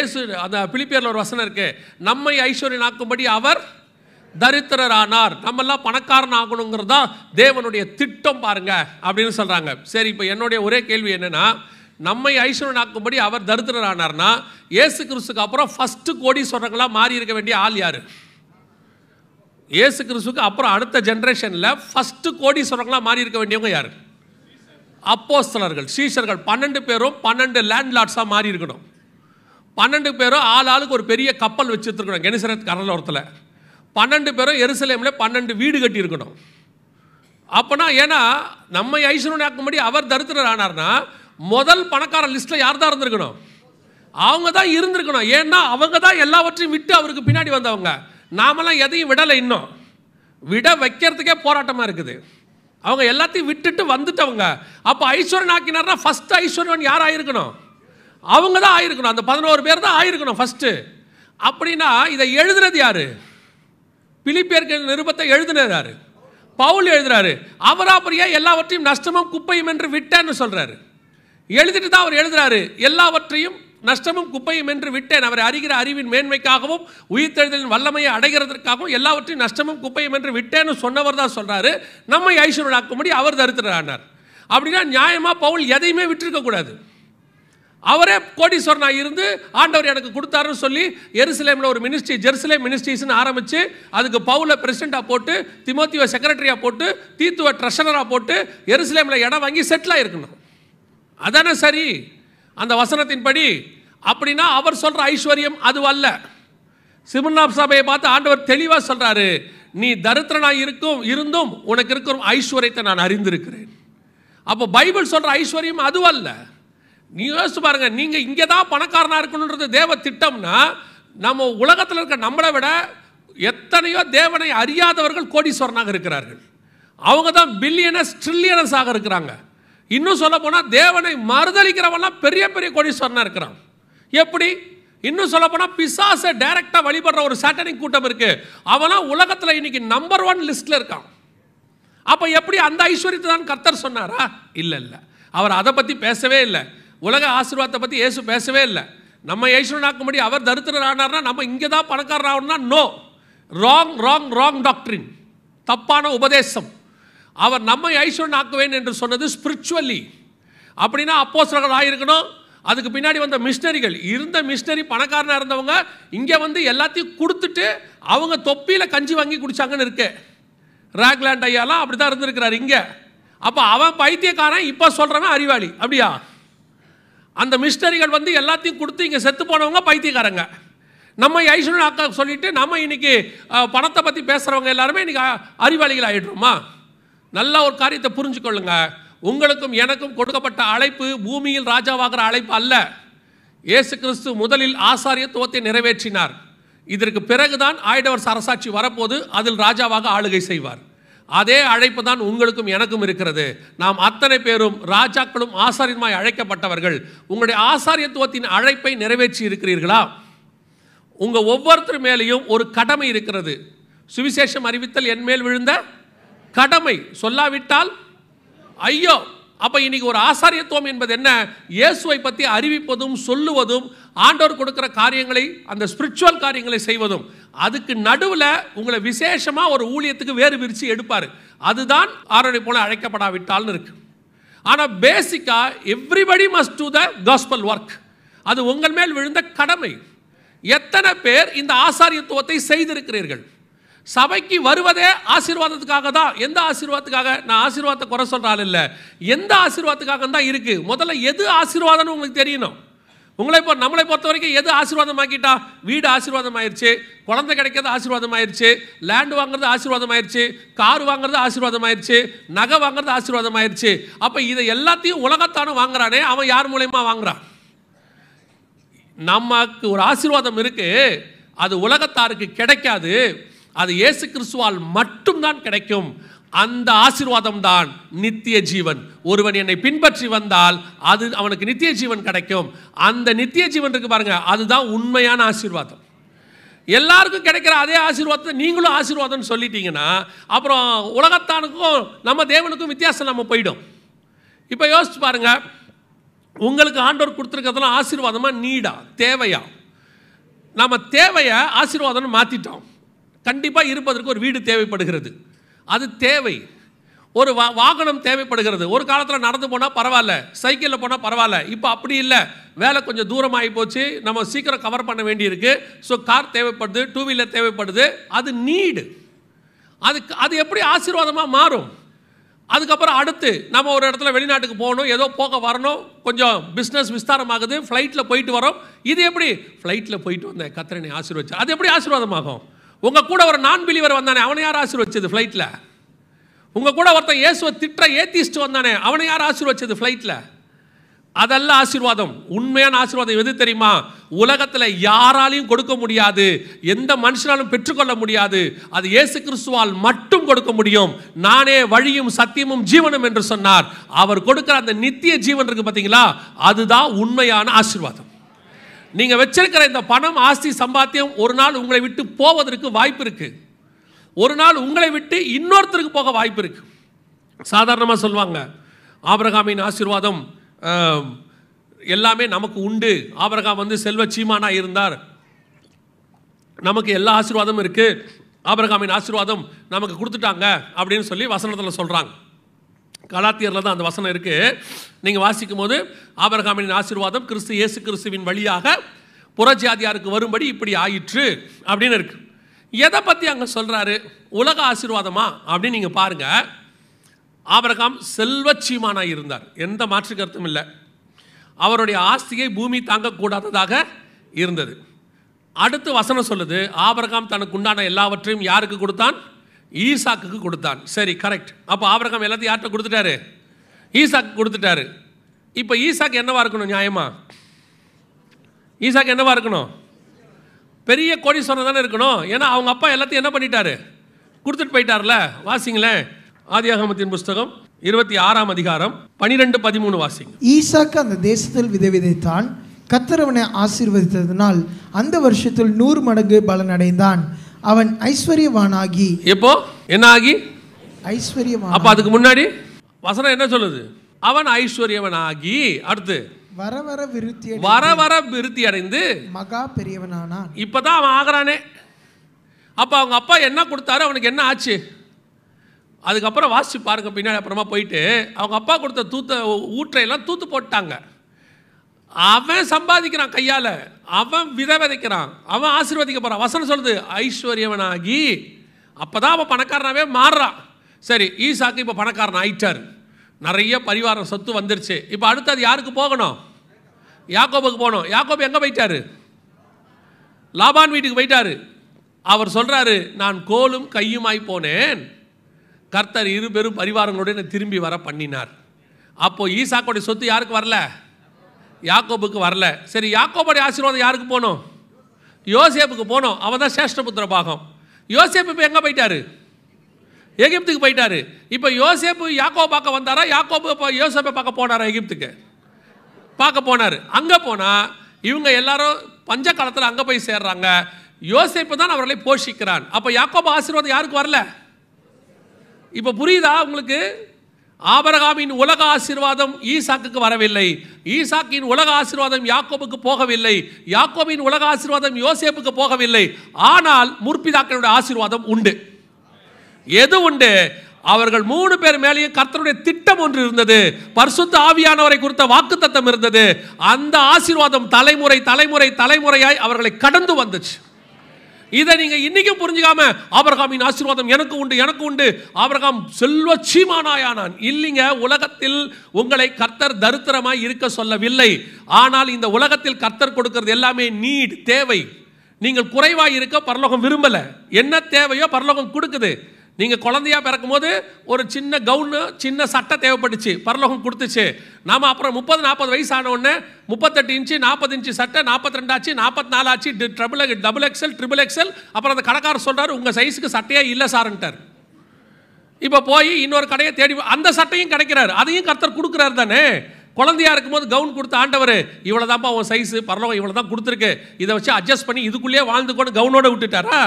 ஏசு அந்த பிலிப்பியரில் ஒரு வசனம் இருக்கு நம்மை ஐஸ்வர்யன் ஆக்கும்படி அவர் தரித்திரரானார் நம்மெல்லாம் பணக்காரன் ஆகணுங்கிறது தான் தேவனுடைய திட்டம் பாருங்க அப்படின்னு சொல்கிறாங்க சரி இப்போ என்னுடைய ஒரே கேள்வி என்னென்னா நம்மை ஐஸ்வர்யன் ஆக்கும்படி அவர் தரித்திரரானார்னா ஏசு கிறிஸ்துக்கு அப்புறம் ஃபஸ்ட்டு கோடீஸ்வரர்களாக மாறி இருக்க வேண்டிய ஆள் யார் ஏசு கிறிஸ்துக்கு அப்புறம் அடுத்த ஜென்ரேஷனில் ஃபஸ்ட்டு கோடீஸ்வரர்களாக மாறி இருக்க வேண்டியவங்க யார் அப்போஸ்தலர்கள் சீசர்கள் பன்னெண்டு பேரும் பன்னெண்டு லேண்ட்லாட்ஸாக மாறி இருக்கணும் பன்னெண்டு பேரும் ஆள் ஆளுக்கு ஒரு பெரிய கப்பல் வச்சுருக்கணும் கெனிசரத் கடலோரத்தில் பன்னெண்டு பேரும் எருசலேமில் பன்னெண்டு வீடு கட்டியிருக்கணும் அப்போனா ஏன்னா நம்ம ஆக்கும்படி அவர் தரித்திரர் ஆனார்னா முதல் பணக்கார லிஸ்ட்டில் யார் தான் இருந்திருக்கணும் அவங்க தான் இருந்திருக்கணும் ஏன்னா அவங்க தான் எல்லாவற்றையும் விட்டு அவருக்கு பின்னாடி வந்தவங்க நாமெல்லாம் எதையும் விடலை இன்னும் விட வைக்கிறதுக்கே போராட்டமாக இருக்குது அவங்க எல்லாத்தையும் விட்டுட்டு வந்துட்டவங்க அப்போ ஐஸ்வரன் ஆக்கினார்னா ஃபஸ்ட் ஐஸ்வரன் யாராக இருக்கணும் அவங்க தான் ஆயிருக்கணும் அந்த பதினோரு பேர் தான் ஆயிருக்கணும் ஃபஸ்ட்டு அப்படின்னா இதை எழுதுனது யார் பிலிப்பியர்க நிருபத்தை எழுதுனது யார் பவுல் எழுதுறாரு அவரா அப்படியே எல்லாவற்றையும் நஷ்டமும் குப்பையும் என்று விட்டேன்னு சொல்கிறாரு எழுதிட்டு தான் அவர் எழுதுறாரு எல்லாவற்றையும் நஷ்டமும் குப்பையும் என்று விட்டேன் அவர் அறிகிற அறிவின் மேன்மைக்காகவும் உயிர்த்தெழுதலின் வல்லமையை அடைகிறதற்காகவும் எல்லாவற்றையும் நஷ்டமும் குப்பையும் என்று விட்டேன்னு சொன்னவர் தான் சொல்கிறாரு நம்மை ஐஸ்வரனாக்கும்படி அவர் தருத்துறானார் அப்படின்னா நியாயமாக பவுல் எதையுமே விட்டுருக்கக்கூடாது அவரே கோடீஸ்வரனா இருந்து ஆண்டவர் எனக்கு கொடுத்தாருன்னு சொல்லி எருசலேமில் ஒரு மினிஸ்ட்ரி ஜெருசலேம் மினிஸ்ட்ரிஸ்னு ஆரம்பித்து அதுக்கு பவுல பிரசிடெண்ட்டாக போட்டு திமோத்திவ செக்ரட்டரியாக போட்டு தீத்துவ ட்ரெஷனராக போட்டு எருசலேமில் இடம் வாங்கி செட்டில் ஆகிருக்கணும் அதானே சரி அந்த வசனத்தின்படி அப்படின்னா அவர் சொல்கிற ஐஸ்வர்யம் அது அல்ல சிமன்னாப் சபையை பார்த்து ஆண்டவர் தெளிவாக சொல்கிறாரு நீ தரித்திரனாக இருக்கும் இருந்தும் உனக்கு இருக்கிற ஐஸ்வர்யத்தை நான் அறிந்திருக்கிறேன் அப்போ பைபிள் சொல்கிற ஐஸ்வர்யம் அதுவல்ல நீ யோசிச்சு பாருங்க நீங்கள் இங்கே தான் பணக்காரனாக இருக்கணுன்றது தேவ திட்டம்னா நம்ம உலகத்தில் இருக்க நம்மளை விட எத்தனையோ தேவனை அறியாதவர்கள் கோடீஸ்வரனாக இருக்கிறார்கள் அவங்க தான் பில்லியனஸ் ட்ரில்லியனஸ் ஆக இருக்கிறாங்க இன்னும் சொல்ல போனால் தேவனை மறுதளிக்கிறவெல்லாம் பெரிய பெரிய கோடீஸ்வரனாக இருக்கிறான் எப்படி இன்னும் சொல்ல போனால் பிசாசை டைரெக்டாக வழிபடுற ஒரு சேட்டனிக் கூட்டம் இருக்குது அவனாம் உலகத்தில் இன்னைக்கு நம்பர் ஒன் லிஸ்ட்டில் இருக்கான் அப்போ எப்படி அந்த ஐஸ்வர்யத்தை தான் கர்த்தர் சொன்னாரா இல்லை இல்லை அவர் அதை பற்றி பேசவே இல்லை உலக ஆசீர்வாதத்தை பற்றி ஏசு பேசவே இல்லை நம்ம ஈஸ்வரனாக்கும்படி அவர் தரித்திரர் ஆனார்னா நம்ம இங்கே தான் பணக்காரர் ஆகணும்னா நோ ராங் ராங் ராங் டாக்டரின் தப்பான உபதேசம் அவர் நம்ம ஐஸ்வரன் ஆக்குவேன் என்று சொன்னது ஸ்பிரிச்சுவலி அப்படின்னா அப்போ சிலர்கள் ஆகிருக்கணும் அதுக்கு பின்னாடி வந்த மிஷினரிகள் இருந்த மிஷினரி பணக்காரனாக இருந்தவங்க இங்கே வந்து எல்லாத்தையும் கொடுத்துட்டு அவங்க தொப்பியில் கஞ்சி வாங்கி குடித்தாங்கன்னு இருக்கு ராக்லாண்ட் ஐயாலாம் அப்படி தான் இருந்திருக்கிறார் இங்கே அப்போ அவன் பைத்தியக்காரன் இப்போ சொல்கிறவன் அறிவாளி அப்படியா அந்த மிஷினரிகள் வந்து எல்லாத்தையும் கொடுத்து இங்கே செத்து போனவங்க பைத்தியக்காரங்க நம்ம ஐஸ்வர்யா அக்கா சொல்லிட்டு நம்ம இன்றைக்கி பணத்தை பற்றி பேசுகிறவங்க எல்லாருமே இன்றைக்கி அறிவாளிகள் ஆகிடுமா நல்ல ஒரு காரியத்தை புரிஞ்சுக்கொள்ளுங்க உங்களுக்கும் எனக்கும் கொடுக்கப்பட்ட அழைப்பு பூமியில் ராஜாவாகிற அழைப்பு அல்ல இயேசு கிறிஸ்து முதலில் ஆசாரியத்துவத்தை நிறைவேற்றினார் இதற்கு பிறகுதான் ஆயிடவர் அரசாட்சி வரப்போது அதில் ராஜாவாக ஆளுகை செய்வார் அதே அழைப்பு தான் உங்களுக்கும் எனக்கும் இருக்கிறது நாம் அத்தனை பேரும் ராஜாக்களும் ஆசாரியமாய் அழைக்கப்பட்டவர்கள் உங்களுடைய ஆசாரியத்துவத்தின் அழைப்பை நிறைவேற்றி இருக்கிறீர்களா உங்கள் ஒவ்வொருத்தர் மேலேயும் ஒரு கடமை இருக்கிறது சுவிசேஷம் அறிவித்தல் என் மேல் விழுந்த கடமை சொல்லாவிட்டால் ஐயோ அப்போ இன்னைக்கு ஒரு ஆசாரியத்துவம் என்பது என்ன இயேசுவை பற்றி அறிவிப்பதும் சொல்லுவதும் ஆண்டோர் கொடுக்குற காரியங்களை அந்த ஸ்பிரிச்சுவல் காரியங்களை செய்வதும் அதுக்கு நடுவில் உங்களை விசேஷமாக ஒரு ஊழியத்துக்கு வேறு விரித்து எடுப்பார் அதுதான் ஆரோடை போல அழைக்கப்படாவிட்டால்னு இருக்கு ஆனால் பேசிக்காக everybody must to the gospel work அது உங்கள் மேல் விழுந்த கடமை எத்தனை பேர் இந்த ஆசாரியத்துவத்தை செய்திருக்கிறீர்கள் சபைக்கு வருவதே ஆசீர்வாதத்துக்காக தான் எந்த ஆசீர்வாதத்துக்காக நான் ஆசீர்வாதத்தை குறை சொல்கிறாள் இல்லை எந்த ஆசீர்வாதத்துக்காக தான் இருக்குது முதல்ல எது ஆசீர்வாதம்னு உங்களுக்கு தெரியணும் உங்களை இப்போ நம்மளை பொறுத்த வரைக்கும் எது ஆசீர்வாதம் ஆக்கிட்டா வீடு ஆசீர்வாதம் ஆயிடுச்சு குழந்தை கிடைக்கிறது ஆசீர்வாதம் ஆயிடுச்சு லேண்டு வாங்குறது ஆசீர்வாதம் ஆயிடுச்சு கார் வாங்குறது ஆசீர்வாதம் ஆயிடுச்சு நகை வாங்குறது ஆசீர்வாதம் ஆயிடுச்சு அப்போ இதை எல்லாத்தையும் உலகத்தானும் வாங்குறானே அவன் யார் மூலயமா வாங்குறான் நமக்கு ஒரு ஆசீர்வாதம் இருக்குது அது உலகத்தாருக்கு கிடைக்காது அது இயேசு கிறிஸ்துவால் மட்டும்தான் கிடைக்கும் அந்த ஆசிர்வாதம் தான் நித்திய ஜீவன் ஒருவன் என்னை பின்பற்றி வந்தால் அது அவனுக்கு நித்திய ஜீவன் கிடைக்கும் அந்த நித்திய ஜீவன் இருக்கு பாருங்க அதுதான் உண்மையான ஆசீர்வாதம் எல்லாருக்கும் கிடைக்கிற அதே ஆசீர்வாதத்தை நீங்களும் ஆசீர்வாதம் சொல்லிட்டீங்கன்னா அப்புறம் உலகத்தானுக்கும் நம்ம தேவனுக்கும் வித்தியாசம் நம்ம போயிடும் இப்போ யோசிச்சு பாருங்க உங்களுக்கு ஆண்டோர் கொடுத்துருக்கிறதுலாம் ஆசீர்வாதமாக நீடா தேவையா நம்ம தேவையை ஆசீர்வாதம்னு மாற்றிட்டோம் கண்டிப்பாக இருப்பதற்கு ஒரு வீடு தேவைப்படுகிறது அது தேவை ஒரு வா வாகனம் தேவைப்படுகிறது ஒரு காலத்தில் நடந்து போனால் பரவாயில்ல சைக்கிளில் போனால் பரவாயில்ல இப்போ அப்படி இல்லை வேலை கொஞ்சம் தூரம் ஆகி போச்சு நம்ம சீக்கிரம் கவர் பண்ண வேண்டியிருக்கு ஸோ கார் தேவைப்படுது டூ வீலர் தேவைப்படுது அது நீடு அதுக்கு அது எப்படி ஆசீர்வாதமாக மாறும் அதுக்கப்புறம் அடுத்து நம்ம ஒரு இடத்துல வெளிநாட்டுக்கு போகணும் ஏதோ போக வரணும் கொஞ்சம் பிஸ்னஸ் விஸ்தாரமாகுது ஃப்ளைட்டில் போயிட்டு வரோம் இது எப்படி ஃப்ளைட்டில் போயிட்டு வந்தேன் கத்திரனை ஆசீர்வச்சு அது எப்படி ஆசீர்வாதமாகும் உங்கள் கூட ஒரு நான் பிலிவர் வந்தானே அவனை யார் ஆசீர்வச்சது ஃப்ளைட்டில் உங்கள் கூட ஒருத்தன் இயேசுவை திட்ட ஏத்திஸ்ட் வந்தானே அவனை யார் ஆசீர்வச்சது ஃப்ளைட்டில் அதெல்லாம் ஆசீர்வாதம் உண்மையான ஆசீர்வாதம் எது தெரியுமா உலகத்தில் யாராலையும் கொடுக்க முடியாது எந்த மனுஷனாலும் பெற்றுக்கொள்ள முடியாது அது இயேசு கிறிஸ்துவால் மட்டும் கொடுக்க முடியும் நானே வழியும் சத்தியமும் ஜீவனும் என்று சொன்னார் அவர் கொடுக்கிற அந்த நித்திய ஜீவன் இருக்கு பார்த்தீங்களா அதுதான் உண்மையான ஆசீர்வாதம் நீங்கள் வச்சிருக்கிற இந்த பணம் ஆஸ்தி சம்பாத்தியம் ஒரு நாள் உங்களை விட்டு போவதற்கு வாய்ப்பு இருக்குது ஒரு நாள் உங்களை விட்டு இன்னொருத்தருக்கு போக வாய்ப்பு இருக்குது சாதாரணமாக சொல்லுவாங்க ஆபரகாமின் ஆசீர்வாதம் எல்லாமே நமக்கு உண்டு ஆபரகாம் வந்து செல்வ சீமானா இருந்தார் நமக்கு எல்லா ஆசீர்வாதமும் இருக்குது ஆபரகாமின் ஆசீர்வாதம் நமக்கு கொடுத்துட்டாங்க அப்படின்னு சொல்லி வசனத்தில் சொல்கிறாங்க கலாத்தியரில் தான் அந்த வசனம் இருக்குது நீங்கள் வாசிக்கும் போது ஆபரகாமின் ஆசீர்வாதம் கிறிஸ்து இயேசு கிறிஸ்துவின் வழியாக புறஜாதியாருக்கு வரும்படி இப்படி ஆயிற்று அப்படின்னு இருக்குது எதை பற்றி அங்கே சொல்கிறாரு உலக ஆசீர்வாதமா அப்படின்னு நீங்கள் பாருங்கள் ஆபரகாம் செல்வச்சீமானாக இருந்தார் எந்த மாற்று கருத்தும் இல்லை அவருடைய ஆஸ்தியை பூமி தாங்கக்கூடாததாக இருந்தது அடுத்து வசனம் சொல்லுது ஆபரகாம் தனக்கு உண்டான எல்லாவற்றையும் யாருக்கு கொடுத்தான் ஈசாக்குக்கு கொடுத்தான் சரி கரெக்ட் அப்போ ஆபரகம் எல்லாத்தையும் யார்கிட்ட கொடுத்துட்டாரு ஈசாக்கு கொடுத்துட்டாரு இப்போ ஈசாக்கு என்னவா இருக்கணும் நியாயமா ஈசாக்கு என்னவா இருக்கணும் பெரிய கோடி தானே இருக்கணும் ஏன்னா அவங்க அப்பா எல்லாத்தையும் என்ன பண்ணிட்டாரு கொடுத்துட்டு போயிட்டார்ல வாசிங்களேன் ஆதியாகமத்தின் புஸ்தகம் இருபத்தி ஆறாம் அதிகாரம் பனிரெண்டு பதிமூணு வாசிங்க ஈசாக்கு அந்த தேசத்தில் விதை விதைத்தான் கத்தரவனை ஆசீர்வதித்ததினால் அந்த வருஷத்தில் நூறு மடங்கு பலனடைந்தான் அவன் ஐஸ்வர்யவானாகி எப்போ என்ன ஆகி ஐஸ்வர்யவான் அப்போ அதுக்கு முன்னாடி வசனம் என்ன சொல்லுது அவன் ஐஸ்வர்யவன் ஆகி அடுத்து வர வர விருத்தி வர வர விருத்தி அடைந்து மகா பெரியவனானான் இப்போதான் அவன் ஆகிறானே அப்போ அவங்க அப்பா என்ன கொடுத்தாரு அவனுக்கு என்ன ஆச்சு அதுக்கப்புறம் வாசிச்சு பாருங்க பின்னாடி அப்புறமா போயிட்டு அவங்க அப்பா கொடுத்த தூத்த ஊற்றையெல்லாம் தூத்து போட்டாங்க அவன் சம்பாதிக்கிறான் கையால் அவன் வித விதைக்கிறான் அவன் ஆசீர்வதிக்க போகிறான் வசனம் சொல்லுது ஐஸ்வர்யவனாகி அப்போ தான் அவன் பணக்காரனாகவே மாறுறான் சரி ஈசாக்கு இப்போ பணக்காரன் ஆயிட்டார் நிறைய பரிவாரம் சொத்து வந்துருச்சு இப்போ அடுத்தது யாருக்கு போகணும் யாக்கோபுக்கு போகணும் யாக்கோபு எங்கே போயிட்டாரு லாபான் வீட்டுக்கு போயிட்டாரு அவர் சொல்கிறாரு நான் கோலும் கையுமாய் போனேன் கர்த்தர் இருபெரும் பரிவாரங்களோடு திரும்பி வர பண்ணினார் அப்போது ஈசாக்கோடைய சொத்து யாருக்கு வரல யாக்கோபுக்கு வரல சரி யாக்கோபுடைய ஆசீர்வாதம் யாருக்கு போகணும் யோசேப்புக்கு போனோம் அவன் தான் சேஷ்டபுத்திர பாகம் யோசேப்பு இப்போ எங்கே போயிட்டாரு எகிப்துக்கு போயிட்டாரு இப்போ யோசேப்பு யாக்கோ பார்க்க வந்தாரா யாக்கோபு இப்போ யோசேப்பை பார்க்க போனாரா எகிப்துக்கு பார்க்க போனார் அங்கே போனால் இவங்க எல்லாரும் பஞ்ச காலத்தில் அங்கே போய் சேர்றாங்க யோசேப்பு தான் அவர்களை போஷிக்கிறான் அப்போ யாக்கோபு ஆசீர்வாதம் யாருக்கு வரல இப்போ புரியுதா உங்களுக்கு ஆபரகாமின் உலக ஆசீர்வாதம் ஈசாக்குக்கு வரவில்லை ஈசாக்கின் உலக ஆசீர்வாதம் யாக்கோபுக்கு போகவில்லை யாக்கோபின் உலக ஆசீர்வாதம் யோசேப்புக்கு போகவில்லை ஆனால் முற்பிதாக்களுடைய ஆசீர்வாதம் உண்டு எது உண்டு அவர்கள் மூணு பேர் மேலேயும் கர்த்தருடைய திட்டம் ஒன்று இருந்தது பரிசுத்த ஆவியானவரை குறித்த வாக்கு தத்தம் இருந்தது அந்த ஆசீர்வாதம் தலைமுறை தலைமுறை தலைமுறையாய் அவர்களை கடந்து வந்துச்சு இதை நீங்கள் இன்றைக்கும் புரிஞ்சுக்காம ஆபரகாமின் ஆசீர்வாதம் எனக்கு உண்டு எனக்கு உண்டு ஆபரகாம் செல்வ சீமானாயான் இல்லைங்க உலகத்தில் உங்களை கர்த்தர் தருத்திரமாய் இருக்க சொல்லவில்லை ஆனால் இந்த உலகத்தில் கர்த்தர் கொடுக்கறது எல்லாமே நீட் தேவை நீங்கள் குறைவாக இருக்க பரலோகம் விரும்பலை என்ன தேவையோ பரலோகம் கொடுக்குது நீங்கள் குழந்தையாக பிறக்கும்போது ஒரு சின்ன கவுனு சின்ன சட்டை தேவைப்பட்டுச்சு பரலோகம் கொடுத்துச்சு நாம் அப்புறம் முப்பது நாற்பது வயசு ஆனவுடனே முப்பத்தெட்டு இன்ச்சு நாற்பது இன்ச்சு சட்டை நாற்பத்தி ரெண்டாச்சு நாற்பத்தி நாலாச்சு trouble double XL triple XL அப்புறம் அந்த கடைக்காரர் சொல்கிறார் உங்கள் சைஸுக்கு சட்டையாக இல்லை சாருன்ட்டார் இப்போ போய் இன்னொரு கடையை தேடி அந்த சட்டையும் கிடைக்கிறார் அதையும் கர்த்தர் கொடுக்குறாரு தானே குழந்தையா இருக்கும்போது கவுன் கொடுத்த ஆண்டவர் இவ்வளோதான்ப்பா உன் சைஸு பரலோகம் இவ்வளோ தான் கொடுத்துருக்கு இதை வச்சு அட்ஜஸ்ட் பண்ணி இதுக்குள்ளேயே வாழ்ந்து கொண்டு கவுனோட விட்டுட்டாரா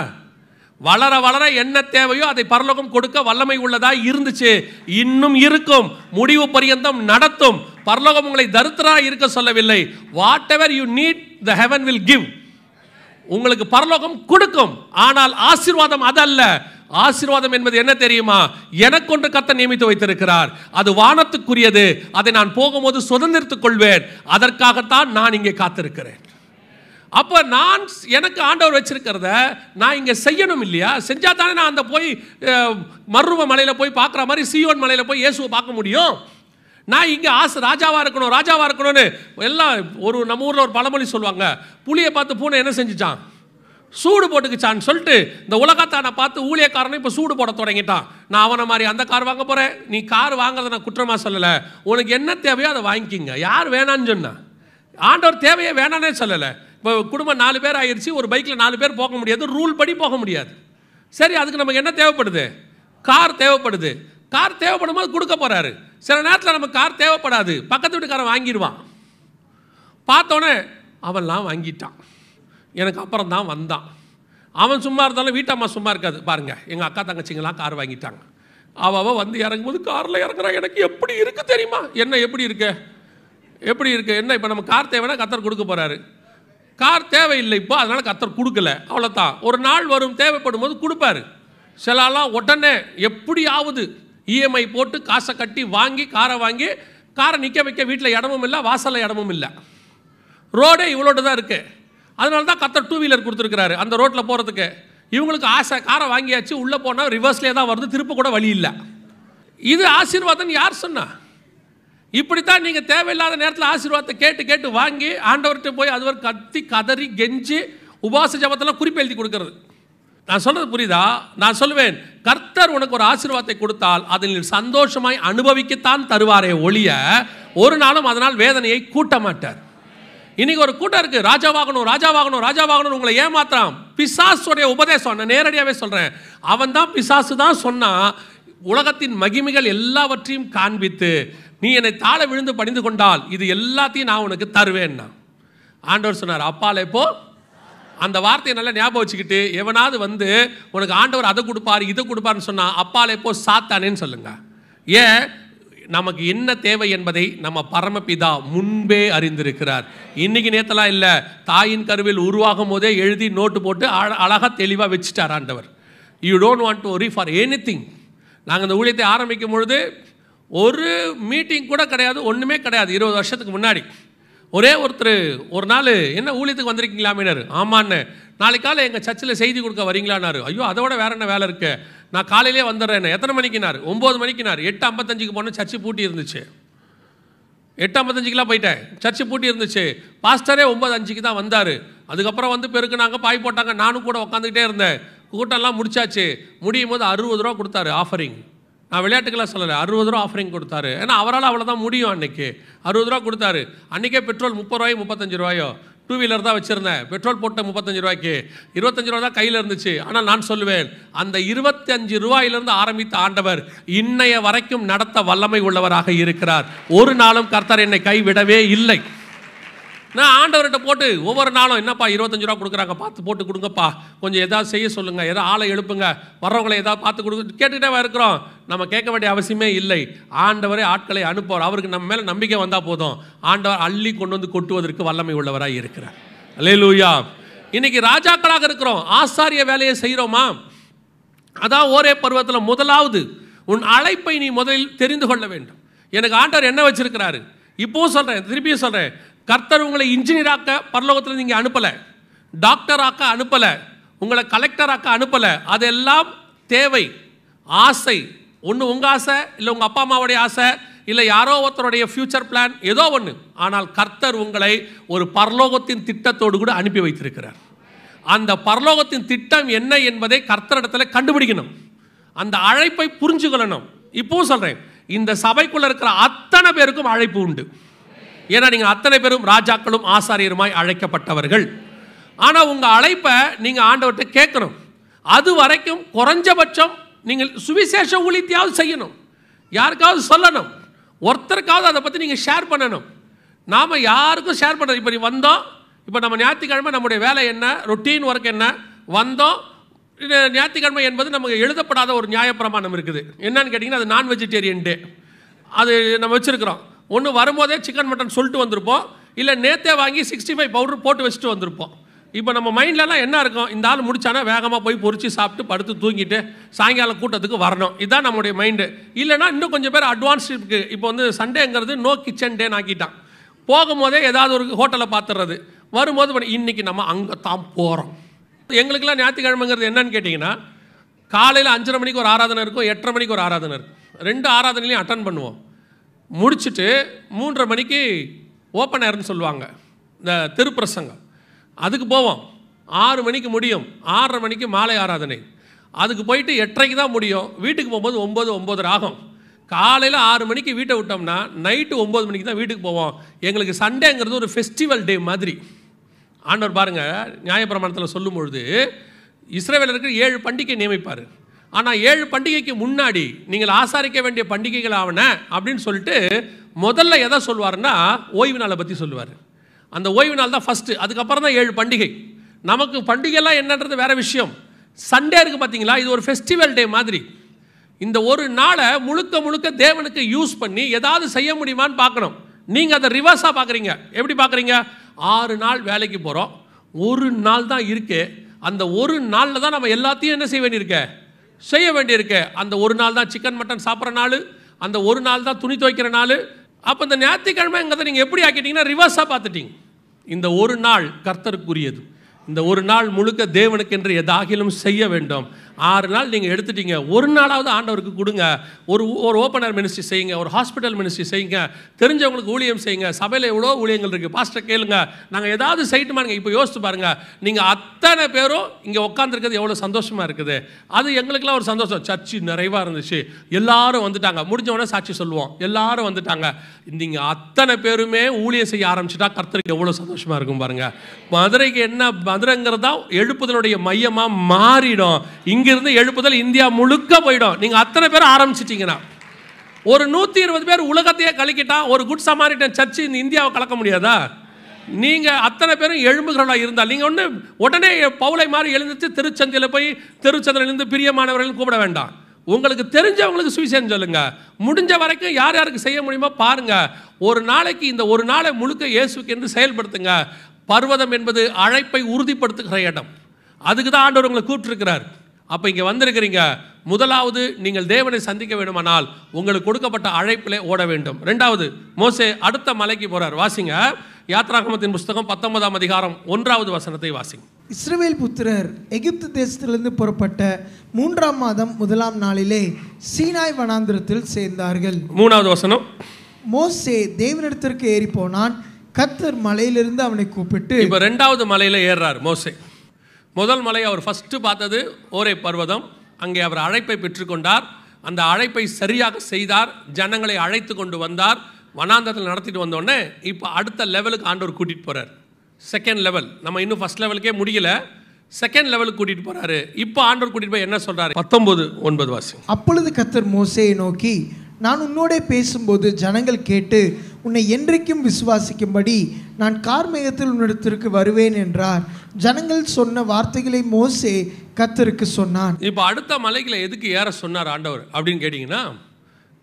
வளர வளர என்ன தேவையோ அதை பரலோகம் கொடுக்க வல்லமை உள்ளதா இருந்துச்சு இன்னும் இருக்கும் முடிவு பரியந்தம் நடத்தும் பரலோகம் உங்களை தருத்தரா இருக்க சொல்லவில்லை whatever you need the heaven will give உங்களுக்கு பரலோகம் கொடுக்கும் ஆனால் ஆசீர்வாதம் அதல்ல ஆசீர்வாதம் என்பது என்ன தெரியுமா எனக்கு ஒன்று கத்த நியமித்து வைத்திருக்கிறார் அது வானத்துக்குரியது அதை நான் போகும்போது சுதந்திரத்துக் கொள்வேன் அதற்காகத்தான் நான் இங்கே காத்திருக்கிறேன் அப்போ நான் எனக்கு ஆண்டவர் வச்சிருக்கிறத நான் இங்கே செய்யணும் இல்லையா செஞ்சால் தானே நான் அந்த போய் மருவ மலையில் போய் பார்க்குற மாதிரி சியோன் மலையில் போய் இயேசுவை பார்க்க முடியும் நான் இங்கே ஆசை ராஜாவாக இருக்கணும் ராஜாவாக இருக்கணும்னு எல்லாம் ஒரு நம்ம ஊரில் ஒரு பழமொழி சொல்லுவாங்க புளியை பார்த்து பூனை என்ன செஞ்சுச்சான் சூடு போட்டுக்குச்சான்னு சொல்லிட்டு இந்த உலகத்தானை பார்த்து ஊழியக்காரனும் இப்போ சூடு போட தொடங்கிட்டான் நான் அவனை மாதிரி அந்த கார் வாங்க போகிறேன் நீ கார் வாங்குறத நான் குற்றமாக சொல்லலை உனக்கு என்ன தேவையோ அதை வாங்கிக்கிங்க யார் வேணான்னு சொன்னேன் ஆண்டவர் தேவையே வேணானே சொல்லலை இப்போ குடும்பம் நாலு பேர் ஆயிடுச்சு ஒரு பைக்கில் நாலு பேர் போக முடியாது ரூல் படி போக முடியாது சரி அதுக்கு நமக்கு என்ன தேவைப்படுது கார் தேவைப்படுது கார் தேவைப்படும் போது கொடுக்க போகிறாரு சில நேரத்தில் நம்ம கார் தேவைப்படாது பக்கத்து வீட்டுக்காரன் வாங்கிடுவான் பார்த்தோன்னே அவன்லாம் வாங்கிட்டான் எனக்கு அப்புறம் தான் வந்தான் அவன் சும்மா இருந்தாலும் வீட்டம்மா சும்மா இருக்காது பாருங்கள் எங்கள் அக்கா தங்கச்சிங்கெல்லாம் கார் வாங்கிட்டாங்க அவள் வந்து இறங்கும்போது காரில் இறங்குறான் எனக்கு எப்படி இருக்குது தெரியுமா என்ன எப்படி இருக்கு எப்படி இருக்குது என்ன இப்போ நம்ம கார் தேவைன்னா கத்தர் கொடுக்க போகிறாரு கார் தேவையில்லை இப்போ அதனால் கத்தர் கொடுக்கல அவ்வளோதான் ஒரு நாள் வரும் தேவைப்படும் போது கொடுப்பாரு சிலாலாம் உடனே எப்படியாவது இஎம்ஐ e போட்டு காசை கட்டி வாங்கி காரை வாங்கி காரை நிற்க வைக்க வீட்டில் இடமும் இல்லை வாசலில் இடமும் இல்லை ரோடே இவ்வளோட்டு தான் இருக்குது அதனால தான் கத்தர் டூ வீலர் கொடுத்துருக்குறாரு அந்த ரோட்டில் போகிறதுக்கு இவங்களுக்கு ஆசை காரை வாங்கியாச்சு உள்ளே போனால் ரிவர்ஸ்லேயே தான் வருது திருப்ப கூட வழி இல்லை இது ஆசீர்வாதம்னு யார் சொன்னா இப்படித்தான் நீங்கள் தேவையில்லாத நேரத்தில் ஆசீர்வாதத்தை கேட்டு கேட்டு வாங்கி ஆண்டவர்கிட்ட போய் அது ஒரு கத்தி கதறி கெஞ்சி உபாச ஜபத்தெல்லாம் குறிப்பு எழுதி கொடுக்கறது நான் சொல்கிறது புரியுதா நான் சொல்லுவேன் கர்த்தர் உனக்கு ஒரு ஆசீர்வாதத்தை கொடுத்தால் அதில் சந்தோஷமாய் அனுபவிக்கத்தான் தருவாரே ஒழிய ஒரு நாளும் அதனால் வேதனையை கூட்ட மாட்டார் இன்றைக்கி ஒரு கூட்டம் இருக்குது ராஜாவாகணும் ராஜாவாகணும் ராஜாவாகணும் உங்களை ஏமாத்துறான் பிசாசுடைய உபதேசம் நான் நேரடியாகவே சொல்கிறேன் அவன் தான் பிசாசு தான் சொன்னால் உலகத்தின் மகிமைகள் எல்லாவற்றையும் காண்பித்து நீ என்னை தாழ விழுந்து பணிந்து கொண்டால் இது எல்லாத்தையும் நான் உனக்கு தருவேன்னா ஆண்டவர் சொன்னார் அப்பால் எப்போ அந்த வார்த்தையை நல்லா ஞாபகம் வச்சுக்கிட்டு எவனாவது வந்து உனக்கு ஆண்டவர் அதை கொடுப்பார் இதை கொடுப்பாருன்னு சொன்னால் அப்பால் எப்போ சாத்தானேன்னு சொல்லுங்க ஏன் நமக்கு என்ன தேவை என்பதை நம்ம பரமபிதா முன்பே அறிந்திருக்கிறார் இன்னைக்கு நேத்தலாம் இல்லை தாயின் கருவில் உருவாகும் போதே எழுதி நோட்டு போட்டு அழகாக தெளிவாக வச்சுட்டார் ஆண்டவர் you don't want to worry for anything நாங்கள் இந்த ஊழியத்தை ஆரம்பிக்கும் பொழுது ஒரு மீட்டிங் கூட கிடையாது ஒன்றுமே கிடையாது இருபது வருஷத்துக்கு முன்னாடி ஒரே ஒருத்தர் ஒரு நாள் என்ன ஊழியத்துக்கு மீனர் ஆமான்னு நாளைக்கு காலை எங்கள் சர்ச்சில் செய்தி கொடுக்க வரீங்களானாரு ஐயோ அதை விட வேற என்ன வேலை இருக்கு நான் காலையிலே வந்துடுறேன் எத்தனை மணிக்குனார் ஒம்பது மணிக்குனார் எட்டு ஐம்பத்தஞ்சுக்கு போனால் சர்ச்சு பூட்டி இருந்துச்சு எட்டு ஐம்பத்தஞ்சுக்கெலாம் போயிட்டேன் சர்ச்சு பூட்டி இருந்துச்சு பாஸ்டரே ஒம்பது அஞ்சுக்கு தான் வந்தார் அதுக்கப்புறம் வந்து பெருக்குனாங்க பாய் போட்டாங்க நானும் கூட உட்காந்துக்கிட்டே இருந்தேன் கூட்டம்லாம் முடிச்சாச்சு முடியும் போது அறுபது ரூபா கொடுத்தாரு ஆஃபரிங் நான் விளையாட்டுக்கெல்லாம் சொல்லலை அறுபது ரூபா ஆஃபரிங் கொடுத்தாரு ஏன்னா அவரால் அவ்வளோதான் முடியும் அன்றைக்கி அறுபது ரூபா கொடுத்தாரு அன்றைக்கே பெட்ரோல் முப்பது ரூபாய் முப்பத்தஞ்சு ரூபாயோ டூ வீலர் தான் வச்சுருந்தேன் பெட்ரோல் போட்ட முப்பத்தஞ்சு ரூபாய்க்கு இருபத்தஞ்சு ரூபா தான் கையில் இருந்துச்சு ஆனால் நான் சொல்லுவேன் அந்த இருபத்தஞ்சு ரூபாயிலிருந்து ஆரம்பித்த ஆண்டவர் இன்னைய வரைக்கும் நடத்த வல்லமை உள்ளவராக இருக்கிறார் ஒரு நாளும் கர்த்தர் என்னை கைவிடவே இல்லை நான் ஆண்டவர்கிட்ட போட்டு ஒவ்வொரு நாளும் என்னப்பா இருபத்தஞ்சு ரூபா கொடுக்குறாங்க பார்த்து போட்டு கொடுங்கப்பா கொஞ்சம் எதாவது செய்ய சொல்லுங்கள் எதாவது ஆளை எழுப்புங்க வர்றவங்களை எதாவது பார்த்து கொடுங்க கேட்டுக்கிட்டே இருக்கிறோம் நம்ம கேட்க வேண்டிய அவசியமே இல்லை ஆண்டவரே ஆட்களை அனுப்புவார் அவருக்கு நம்ம மேலே நம்பிக்கை வந்தால் போதும் ஆண்டவர் அள்ளி கொண்டு வந்து கொட்டுவதற்கு வல்லமை உள்ளவராக இருக்கிறார் அலேலூயா இன்னைக்கு ராஜாக்களாக இருக்கிறோம் ஆசாரிய வேலையை செய்கிறோமா அதான் ஒரே பருவத்தில் முதலாவது உன் அழைப்பை நீ முதலில் தெரிந்து கொள்ள வேண்டும் எனக்கு ஆண்டவர் என்ன வச்சிருக்கிறாரு இப்போவும் சொல்கிறேன் திருப்பியும் சொல்கிறேன் கர்த்தர் உங்களை இன்ஜினியராக்க பரலோகத்தில் நீங்கள் அனுப்பலை டாக்டராக்க அனுப்பலை உங்களை கலெக்டராக்க அனுப்பலை அதெல்லாம் தேவை ஆசை ஒன்று உங்கள் ஆசை இல்லை உங்கள் அப்பா அம்மாவுடைய ஆசை இல்லை யாரோ ஒருத்தருடைய ஃப்யூச்சர் பிளான் ஏதோ ஒன்று ஆனால் கர்த்தர் உங்களை ஒரு பரலோகத்தின் திட்டத்தோடு கூட அனுப்பி வைத்திருக்கிறார் அந்த பரலோகத்தின் திட்டம் என்ன என்பதை கர்த்தரிடத்தில் கண்டுபிடிக்கணும் அந்த அழைப்பை புரிஞ்சுக்கொள்ளணும் இப்பவும் சொல்கிறேன் இந்த சபைக்குள்ளே இருக்கிற அத்தனை பேருக்கும் அழைப்பு உண்டு ஏன்னா நீங்கள் அத்தனை பேரும் ராஜாக்களும் ஆசாரியருமாய் அழைக்கப்பட்டவர்கள் ஆனால் உங்கள் அழைப்பை நீங்கள் ஆண்டவர்கிட்ட கேட்கணும் அது வரைக்கும் குறைஞ்சபட்சம் நீங்கள் சுவிசேஷ ஊழித்தியாவது செய்யணும் யாருக்காவது சொல்லணும் ஒருத்தருக்காவது அதை பற்றி நீங்கள் ஷேர் பண்ணணும் நாம் யாருக்கும் ஷேர் பண்ணுறது இப்போ வந்தோம் இப்போ நம்ம ஞாயிற்றுக்கிழமை நம்முடைய வேலை என்ன ரொட்டீன் ஒர்க் என்ன வந்தோம் ஞாயிற்றுக்கிழமை என்பது நமக்கு எழுதப்படாத ஒரு நியாயப்பிரமாணம் இருக்குது என்னன்னு கேட்டிங்கன்னா அது நான் வெஜிடேரியன் டே அது நம்ம வச்சுருக்குறோம் ஒன்று வரும்போதே சிக்கன் மட்டன் சொல்லிட்டு வந்திருப்போம் இல்லை நேற்றே வாங்கி சிக்ஸ்டி ஃபைவ் பவுடர் போட்டு வச்சுட்டு வந்திருப்போம் இப்போ நம்ம மைண்ட்லலாம் என்ன இருக்கும் இந்த ஆள் முடிச்சானா வேகமாக போய் பொறிச்சு சாப்பிட்டு படுத்து தூங்கிட்டு சாயங்காலம் கூட்டத்துக்கு வரணும் இதுதான் நம்மளுடைய மைண்டு இல்லைனா இன்னும் கொஞ்சம் பேர் அட்வான்ஸ் இருக்குது இப்போ வந்து சண்டேங்கிறது நோ கிச்சன் டேன்னு ஆக்கிட்டான் போகும்போதே ஏதாவது ஒரு ஹோட்டலை பார்த்துறது வரும்போது இன்றைக்கி நம்ம அங்கே தான் போகிறோம் எங்களுக்கெல்லாம் ஞாயிற்றுக்கிழமைங்கிறது என்னன்னு கேட்டிங்கன்னா காலையில் அஞ்சரை மணிக்கு ஒரு ஆராதனை இருக்கும் எட்டரை மணிக்கு ஒரு ஆராதனை இருக்கும் ரெண்டு ஆராதனையிலையும் அட்டன் பண்ணுவோம் முடிச்சுட்டு மூன்றரை மணிக்கு ஓப்பன் ஏர்னு சொல்லுவாங்க இந்த திருப்பிரசங்கம் அதுக்கு போவோம் ஆறு மணிக்கு முடியும் ஆறரை மணிக்கு மாலை ஆராதனை அதுக்கு போயிட்டு எட்டரைக்கு தான் முடியும் வீட்டுக்கு போகும்போது ஒம்பது ஒம்பது ஆகும் காலையில் ஆறு மணிக்கு வீட்டை விட்டோம்னா நைட்டு ஒம்பது மணிக்கு தான் வீட்டுக்கு போவோம் எங்களுக்கு சண்டேங்கிறது ஒரு ஃபெஸ்டிவல் டே மாதிரி ஆண்டவர் பாருங்கள் நியாயப்பிரமாணத்தில் சொல்லும் பொழுது இஸ்ரேவேல் இருக்கிற ஏழு பண்டிகை நியமிப்பார் ஆனால் ஏழு பண்டிகைக்கு முன்னாடி நீங்கள் ஆசாரிக்க வேண்டிய பண்டிகைகள் ஆவன அப்படின்னு சொல்லிட்டு முதல்ல எதை சொல்வார்னா ஓய்வு நாளை பற்றி சொல்லுவார் அந்த ஓய்வு நாள் தான் ஃபஸ்ட்டு அதுக்கப்புறம் தான் ஏழு பண்டிகை நமக்கு பண்டிகைலாம் என்னன்றது வேறு விஷயம் சண்டே இருக்குது பார்த்தீங்களா இது ஒரு ஃபெஸ்டிவல் டே மாதிரி இந்த ஒரு நாளை முழுக்க முழுக்க தேவனுக்கு யூஸ் பண்ணி ஏதாவது செய்ய முடியுமான்னு பார்க்கணும் நீங்கள் அதை ரிவர்ஸாக பார்க்குறீங்க எப்படி பார்க்குறீங்க ஆறு நாள் வேலைக்கு போகிறோம் ஒரு நாள் தான் இருக்குது அந்த ஒரு நாளில் தான் நம்ம எல்லாத்தையும் என்ன செய்ய வேண்டியிருக்கேன் செய்ய வேண்டியிருக்க அந்த ஒரு நாள் தான் சிக்கன் மட்டன் சாப்பிட்ற நாள் அந்த ஒரு நாள் தான் துணி துவைக்கிற நாள் அப்போ இந்த ஞாயிற்றுக்கிழமைங்கிறத நீங்கள் எப்படி ஆக்கிட்டீங்கன்னா ரிவர்ஸாக பார்த்துட்டீங்க இந்த ஒரு நாள் கர்த்தருக்குரியது இந்த ஒரு நாள் முழுக்க தேவனுக்கு என்று எதாகிலும் செய்ய வேண்டும் ஆறு நாள் நீங்கள் எடுத்துட்டீங்க ஒரு நாளாவது ஆண்டவருக்கு கொடுங்க ஒரு ஒரு ஓப்பனர் மினிஸ்ட்ரி செய்யுங்க ஒரு ஹாஸ்பிட்டல் மினிஸ்ட்ரி செய்யுங்க தெரிஞ்சவங்களுக்கு ஊழியம் செய்யுங்க சபையில் எவ்வளோ ஊழியங்கள் இருக்குது பாஸ்டர் கேளுங்க நாங்கள் ஏதாவது செய்யட்டுமா நீங்கள் இப்போ யோசித்து பாருங்கள் நீங்கள் அத்தனை பேரும் இங்கே உட்காந்துருக்கிறது எவ்வளோ சந்தோஷமாக இருக்குது அது எங்களுக்கெல்லாம் ஒரு சந்தோஷம் சர்ச்சு நிறைவாக இருந்துச்சு எல்லாரும் வந்துட்டாங்க முடிஞ்சவொடனே சாட்சி சொல்லுவோம் எல்லாரும் வந்துட்டாங்க நீங்கள் அத்தனை பேருமே ஊழியம் செய்ய ஆரம்பிச்சிட்டா கர்த்தருக்கு எவ்வளோ சந்தோஷமாக இருக்கும் பாருங்கள் மதுரைக்கு என்ன மதுரைங்கிறது தான் எழுப்புதலுடைய மையமாக மாறிடும் இங்கிருந்து எழுப்புதல் இந்தியா முழுக்க போயிடும் நீங்கள் அத்தனை பேர் ஆரம்பிச்சிட்டிங்கன்னா ஒரு நூற்றி இருபது பேர் உலகத்தையே கலக்கிட்டா ஒரு குட் சமாரிட்ட சர்ச்சு இந்த இந்தியாவை கலக்க முடியாதா நீங்கள் அத்தனை பேரும் எழும்புகிறவளாக இருந்தால் நீங்கள் ஒன்று உடனே பவுளை மாதிரி எழுந்துச்சு திருச்சந்தியில் போய் திருச்சந்தில் பிரிய பிரியமானவர்கள் கூப்பிட வேண்டாம் உங்களுக்கு தெரிஞ்சவங்களுக்கு சுவிசேஷம் சொல்லுங்க முடிஞ்ச வரைக்கும் யார் யாருக்கு செய்ய முடியுமோ பாருங்க ஒரு நாளைக்கு இந்த ஒரு நாளை முழுக்க இயேசுக்கு என்று செயல்படுத்துங்க பர்வதம் என்பது அழைப்பை உறுதிப்படுத்துகிற இடம் அதுக்கு தான் ஆண்டவர் உங்களை கூப்பிட்டுருக்கிறார் அப்போ இங்கே வந்திருக்கிறீங்க முதலாவது நீங்கள் தேவனை சந்திக்க வேண்டுமானால் உங்களுக்கு கொடுக்கப்பட்ட அழைப்பிலே ஓட வேண்டும் ரெண்டாவது மோசே அடுத்த மலைக்கு போகிறார் வாசிங்க யாத்ராகமத்தின் புஸ்தகம் பத்தொன்பதாம் அதிகாரம் ஒன்றாவது வசனத்தை வாசிங்க இஸ்ரேல் புத்திரர் எகிப்து தேசத்திலிருந்து புறப்பட்ட மூன்றாம் மாதம் முதலாம் நாளிலே சீனாய் வனாந்திரத்தில் சேர்ந்தார்கள் மூணாவது வசனம் மோசே தேவனிடத்திற்கு ஏறி போனான் கத்தர் மலையிலிருந்து அவனை கூப்பிட்டு இப்போ ரெண்டாவது மலையில் ஏறுறார் மோசே முதல் மலை அவர் ஃபஸ்ட்டு பார்த்தது ஓரே பர்வதம் அங்கே அவர் அழைப்பை பெற்றுக்கொண்டார் அந்த அழைப்பை சரியாக செய்தார் ஜனங்களை அழைத்து கொண்டு வந்தார் வனாந்தத்தில் நடத்திட்டு வந்தோடனே இப்போ அடுத்த லெவலுக்கு ஆண்டவர் கூட்டிகிட்டு போகிறார் செகண்ட் லெவல் நம்ம இன்னும் ஃபஸ்ட் லெவலுக்கே முடியல செகண்ட் லெவலுக்கு கூட்டிகிட்டு போகிறாரு இப்போ ஆண்டவர் கூட்டிகிட்டு போய் என்ன சொல்கிறாரு பத்தொம்போது ஒன்பது வாசி அப்பொழுது கத்தர் மோசையை நோக்கி நான் உன்னோட பேசும்போது ஜனங்கள் கேட்டு உன்னை என்றைக்கும் விசுவாசிக்கும்படி நான் கார்மேகத்தில் உன்னிடத்திற்கு வருவேன் என்றார் ஜனங்கள் சொன்ன வார்த்தைகளை மோசே கத்தருக்கு சொன்னான் இப்போ அடுத்த மலைகளை எதுக்கு ஏற சொன்னார் ஆண்டவர் அப்படின்னு கேட்டிங்கன்னா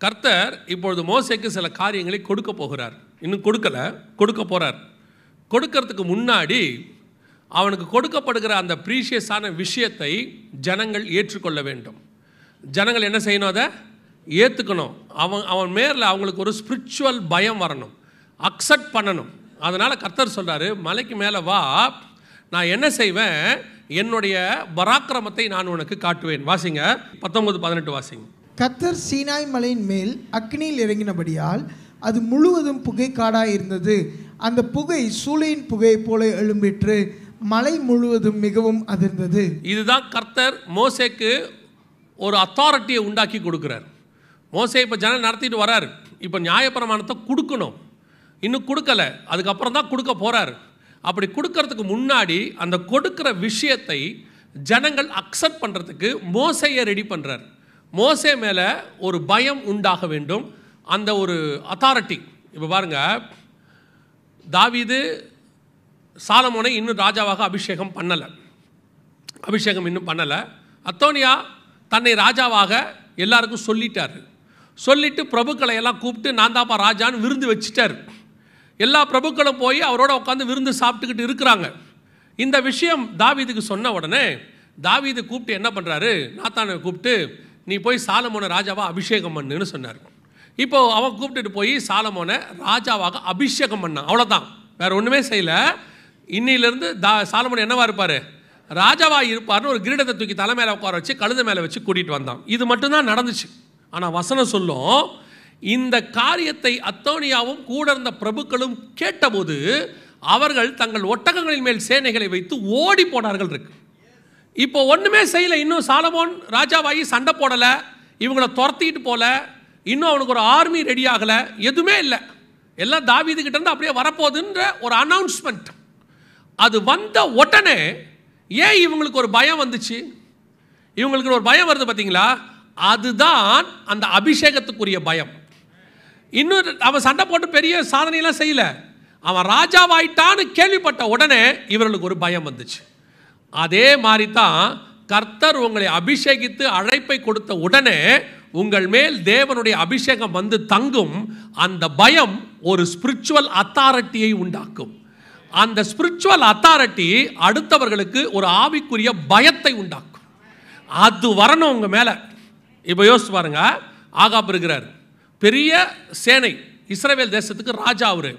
கர்த்தர் இப்பொழுது மோசைக்கு சில காரியங்களை கொடுக்க போகிறார் இன்னும் கொடுக்கல கொடுக்க போகிறார் கொடுக்கறதுக்கு முன்னாடி அவனுக்கு கொடுக்கப்படுகிற அந்த ப்ரீஷியஸான விஷயத்தை ஜனங்கள் ஏற்றுக்கொள்ள வேண்டும் ஜனங்கள் என்ன செய்யணும் அதை ஏற்றுக்கணும் அவன் அவன் மேரில் அவங்களுக்கு ஒரு ஸ்பிரிச்சுவல் பயம் வரணும் அக்செப்ட் பண்ணணும் அதனால் கர்த்தர் சொல்கிறாரு மலைக்கு மேலே வா நான் என்ன செய்வேன் என்னுடைய பராக்கிரமத்தை நான் உனக்கு காட்டுவேன் வாசிங்க பத்தொன்பது பதினெட்டு வாசிங்க கத்தர் சீனாய் மலையின் மேல் அக்னியில் இறங்கினபடியால் அது முழுவதும் புகை காடாக இருந்தது அந்த புகை சூளையின் புகையை போல எழும்பிற்று மலை முழுவதும் மிகவும் அதிர்ந்தது இதுதான் கர்த்தர் மோசேக்கு ஒரு அத்தாரிட்டியை உண்டாக்கி கொடுக்குறார் மோசை இப்போ ஜனம் நடத்திட்டு வராரு இப்போ நியாயப்பிரமாணத்தை கொடுக்கணும் இன்னும் கொடுக்கலை அதுக்கப்புறம் தான் கொடுக்க போகிறாரு அப்படி கொடுக்கறதுக்கு முன்னாடி அந்த கொடுக்குற விஷயத்தை ஜனங்கள் அக்செப்ட் பண்ணுறதுக்கு மோசையை ரெடி பண்ணுறார் மோசை மேலே ஒரு பயம் உண்டாக வேண்டும் அந்த ஒரு அத்தாரிட்டி இப்போ பாருங்கள் தாவிது சாலமோனை இன்னும் ராஜாவாக அபிஷேகம் பண்ணலை அபிஷேகம் இன்னும் பண்ணலை அத்தோனியா தன்னை ராஜாவாக எல்லாருக்கும் சொல்லிட்டாரு சொல்லிவிட்டு பிரபுக்களை எல்லாம் கூப்பிட்டு நான் தாப்பா ராஜான்னு விருந்து வச்சுட்டார் எல்லா பிரபுக்களும் போய் அவரோட உட்காந்து விருந்து சாப்பிட்டுக்கிட்டு இருக்கிறாங்க இந்த விஷயம் தாவீதுக்கு சொன்ன உடனே தாவீது கூப்பிட்டு என்ன பண்ணுறாரு நாத்தானை கூப்பிட்டு நீ போய் சாலமோனை ராஜாவாக அபிஷேகம் பண்ணுன்னு சொன்னார் இப்போது அவன் கூப்பிட்டுட்டு போய் சாலமோனை ராஜாவாக அபிஷேகம் பண்ணான் அவ்வளோதான் வேறு ஒன்றுமே செய்யலை இன்னிலேருந்து தா சாலமோன் என்னவாக இருப்பார் ராஜாவாக இருப்பார்னு ஒரு கிரீடத்தை தூக்கி தலை மேலே உட்கார வச்சு கழுத மேலே வச்சு கூட்டிகிட்டு வந்தான் இது மட்டும்தான் நடந்துச்சு ஆனால் வசனம் சொல்லும் இந்த காரியத்தை அத்தோனியாவும் கூட இருந்த பிரபுக்களும் கேட்டபோது அவர்கள் தங்கள் ஒட்டகங்களின் மேல் சேனைகளை வைத்து ஓடி போனார்கள் இருக்கு இப்போ ஒன்றுமே செய்யலை இன்னும் சாலமோன் ராஜாவாயி சண்டை போடலை இவங்களை துரத்திக்கிட்டு போல இன்னும் அவனுக்கு ஒரு ஆர்மி ரெடி ஆகலை எதுவுமே இல்லை எல்லாம் இருந்து அப்படியே வரப்போகுதுன்ற ஒரு அனௌன்ஸ்மெண்ட் அது வந்த உடனே ஏன் இவங்களுக்கு ஒரு பயம் வந்துச்சு இவங்களுக்கு ஒரு பயம் வருது பார்த்தீங்களா அதுதான் அந்த அபிஷேகத்துக்குரிய பயம் இன்னொரு அவன் சண்டை போட்டு பெரிய சாதனையெல்லாம் செய்யலை அவன் ராஜாவாயிட்டான்னு கேள்விப்பட்ட உடனே இவர்களுக்கு ஒரு பயம் வந்துச்சு அதே மாதிரி தான் கர்த்தர் உங்களை அபிஷேகித்து அழைப்பை கொடுத்த உடனே உங்கள் மேல் தேவனுடைய அபிஷேகம் வந்து தங்கும் அந்த பயம் ஒரு ஸ்பிரிச்சுவல் அத்தாரிட்டியை உண்டாக்கும் அந்த ஸ்பிரிச்சுவல் அத்தாரிட்டி அடுத்தவர்களுக்கு ஒரு ஆவிக்குரிய பயத்தை உண்டாக்கும் அது வரணும் உங்கள் மேலே இப்போ யோசிச்சு பாருங்க ஆகாப் இருக்கிறார் பெரிய சேனை இஸ்ரேவேல் தேசத்துக்கு ராஜா அவர்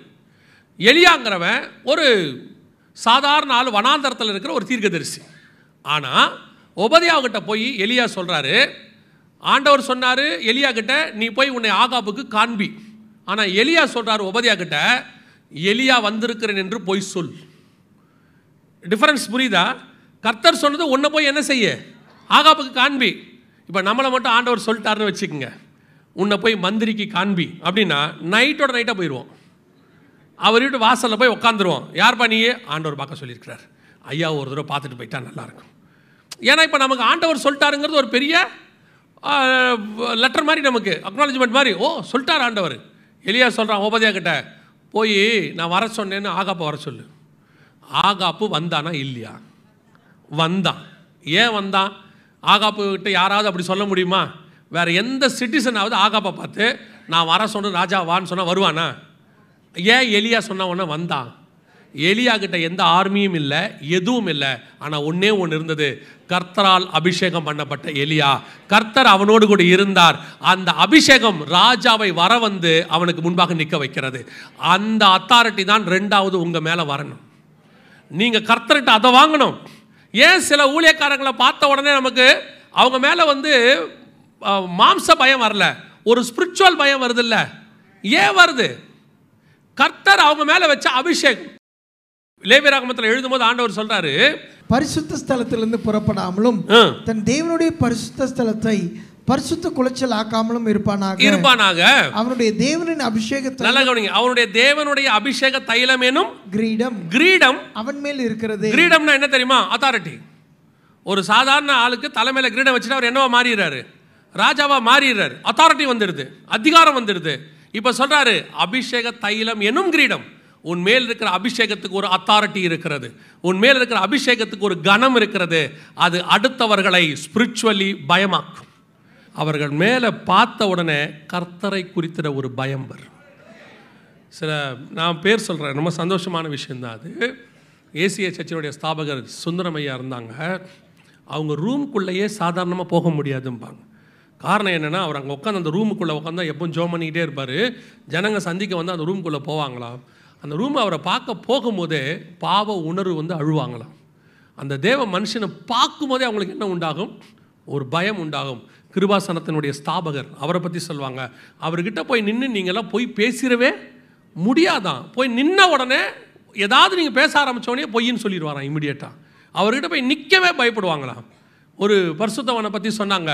எலியாங்கிறவன் ஒரு சாதாரண ஆள் வனாந்தரத்தில் இருக்கிற ஒரு தீர்க்கதரிசி ஆனால் உபதியாவுக்கிட்ட போய் எலியா சொல்கிறாரு ஆண்டவர் சொன்னார் எலியா கிட்ட நீ போய் உன்னை ஆகாப்புக்கு காண்பி ஆனால் எலியா சொல்கிறார் உபதியா கிட்ட எலியா வந்திருக்கிறேன் என்று போய் சொல் டிஃபரன்ஸ் புரியுதா கர்த்தர் சொன்னது ஒன்று போய் என்ன செய்ய ஆகாப்புக்கு காண்பி இப்போ நம்மளை மட்டும் ஆண்டவர் சொல்லிட்டாருன்னு வச்சுக்கோங்க உன்னை போய் மந்திரிக்கு காண்பி அப்படின்னா நைட்டோட நைட்டாக போயிடுவோம் அவர் வீட்டு வாசலில் போய் உட்காந்துருவோம் யார் பண்ணியே ஆண்டவர் பார்க்க சொல்லியிருக்கிறார் ஐயா ஒரு தடவை பார்த்துட்டு போயிட்டா நல்லாயிருக்கும் ஏன்னா இப்போ நமக்கு ஆண்டவர் சொல்லிட்டாருங்கிறது ஒரு பெரிய லெட்டர் மாதிரி நமக்கு அக்னாலஜ்மெண்ட் மாதிரி ஓ சொல்லிட்டார் ஆண்டவர் எளியா சொல்கிறான் ஓபதியா கிட்ட போய் நான் வர சொன்னேன்னு ஆகாப்பை வர சொல்லு ஆகாப்பு வந்தானா இல்லையா வந்தான் ஏன் வந்தான் ஆகாப்புக்கிட்ட யாராவது அப்படி சொல்ல முடியுமா வேறு எந்த சிட்டிசனாவது ஆகாப்பை பார்த்து நான் வர சொன்ன ராஜா வான்னு சொன்னால் வருவானா ஏன் எலியா சொன்ன உடனே வந்தான் எலியா கிட்ட எந்த ஆர்மியும் இல்லை எதுவும் இல்லை ஆனால் ஒன்றே ஒன்று இருந்தது கர்த்தரால் அபிஷேகம் பண்ணப்பட்ட எலியா கர்த்தர் அவனோடு கூட இருந்தார் அந்த அபிஷேகம் ராஜாவை வர வந்து அவனுக்கு முன்பாக நிற்க வைக்கிறது அந்த அத்தாரிட்டி தான் ரெண்டாவது உங்கள் மேலே வரணும் நீங்கள் கர்த்தர்கிட்ட அதை வாங்கணும் ஏன் சில ஊழியக்காரங்களை பார்த்த உடனே நமக்கு அவங்க மேலே வந்து மாம்ச பயம் வரல ஒரு ஸ்பிரிச்சுவல் பயம் வருது இல்லை ஏன் வருது கர்த்தர் அவங்க மேலே வச்ச அபிஷேகம் லேவியராகமத்தில் எழுதும்போது ஆண்டவர் சொல்றாரு பரிசுத்த ஸ்தலத்திலிருந்து புறப்படாமலும் தன் தேவனுடைய பரிசுத்த ஸ்தலத்தை பரிசுத்த குலைச்சல் ஆக்காமலும் இருப்பானாக இருப்பானாக அவனுடைய தேவனின் அபிஷேகத்தை நல்லா கவனிங்க அவனுடைய தேவனுடைய அபிஷேக தைலம் எனும் கிரீடம் கிரீடம் அவன் மேல் இருக்கிறது கிரீடம்னா என்ன தெரியுமா அத்தாரிட்டி ஒரு சாதாரண ஆளுக்கு தலைமையில கிரீடம் வச்சுட்டு அவர் என்னவா மாறிடுறாரு ராஜாவா மாறிடுறாரு அத்தாரிட்டி வந்துடுது அதிகாரம் வந்துடுது இப்போ சொல்றாரு அபிஷேக தைலம் எனும் கிரீடம் உன் மேல் இருக்கிற அபிஷேகத்துக்கு ஒரு அத்தாரிட்டி இருக்கிறது உன் மேல் இருக்கிற அபிஷேகத்துக்கு ஒரு கனம் இருக்கிறது அது அடுத்தவர்களை ஸ்பிரிச்சுவலி பயமாக்கும் அவர்கள் மேலே பார்த்த உடனே கர்த்தரை குறித்திட ஒரு பயம் வரும் சில நான் பேர் சொல்கிறேன் ரொம்ப சந்தோஷமான விஷயந்தான் அது ஏசிய சர்ச்சினுடைய ஸ்தாபகர் சுந்தரமையா இருந்தாங்க அவங்க ரூம்குள்ளேயே சாதாரணமாக போக முடியாதும்பாங்க காரணம் என்னென்னா அவர் அங்கே உட்காந்து அந்த ரூமுக்குள்ளே உட்காந்து எப்பவும் ஜோம் பண்ணிக்கிட்டே இருப்பார் ஜனங்க சந்திக்க வந்து அந்த ரூம்குள்ளே போவாங்களாம் அந்த ரூம் அவரை பார்க்க போகும்போதே பாவ உணர்வு வந்து அழுவாங்களாம் அந்த தேவ மனுஷனை பார்க்கும்போதே அவங்களுக்கு என்ன உண்டாகும் ஒரு பயம் உண்டாகும் கிருபாசனத்தினுடைய ஸ்தாபகர் அவரை பற்றி சொல்லுவாங்க அவர்கிட்ட போய் நின்று நீங்களாம் போய் பேசிடவே முடியாதான் போய் நின்ன உடனே ஏதாவது நீங்கள் பேச ஆரம்பித்தோடனே பொய்ன்னு சொல்லிடுவாராம் இமிடியேட்டாக அவர்கிட்ட போய் நிற்கவே பயப்படுவாங்களாம் ஒரு பரிசுத்தவனை பற்றி சொன்னாங்க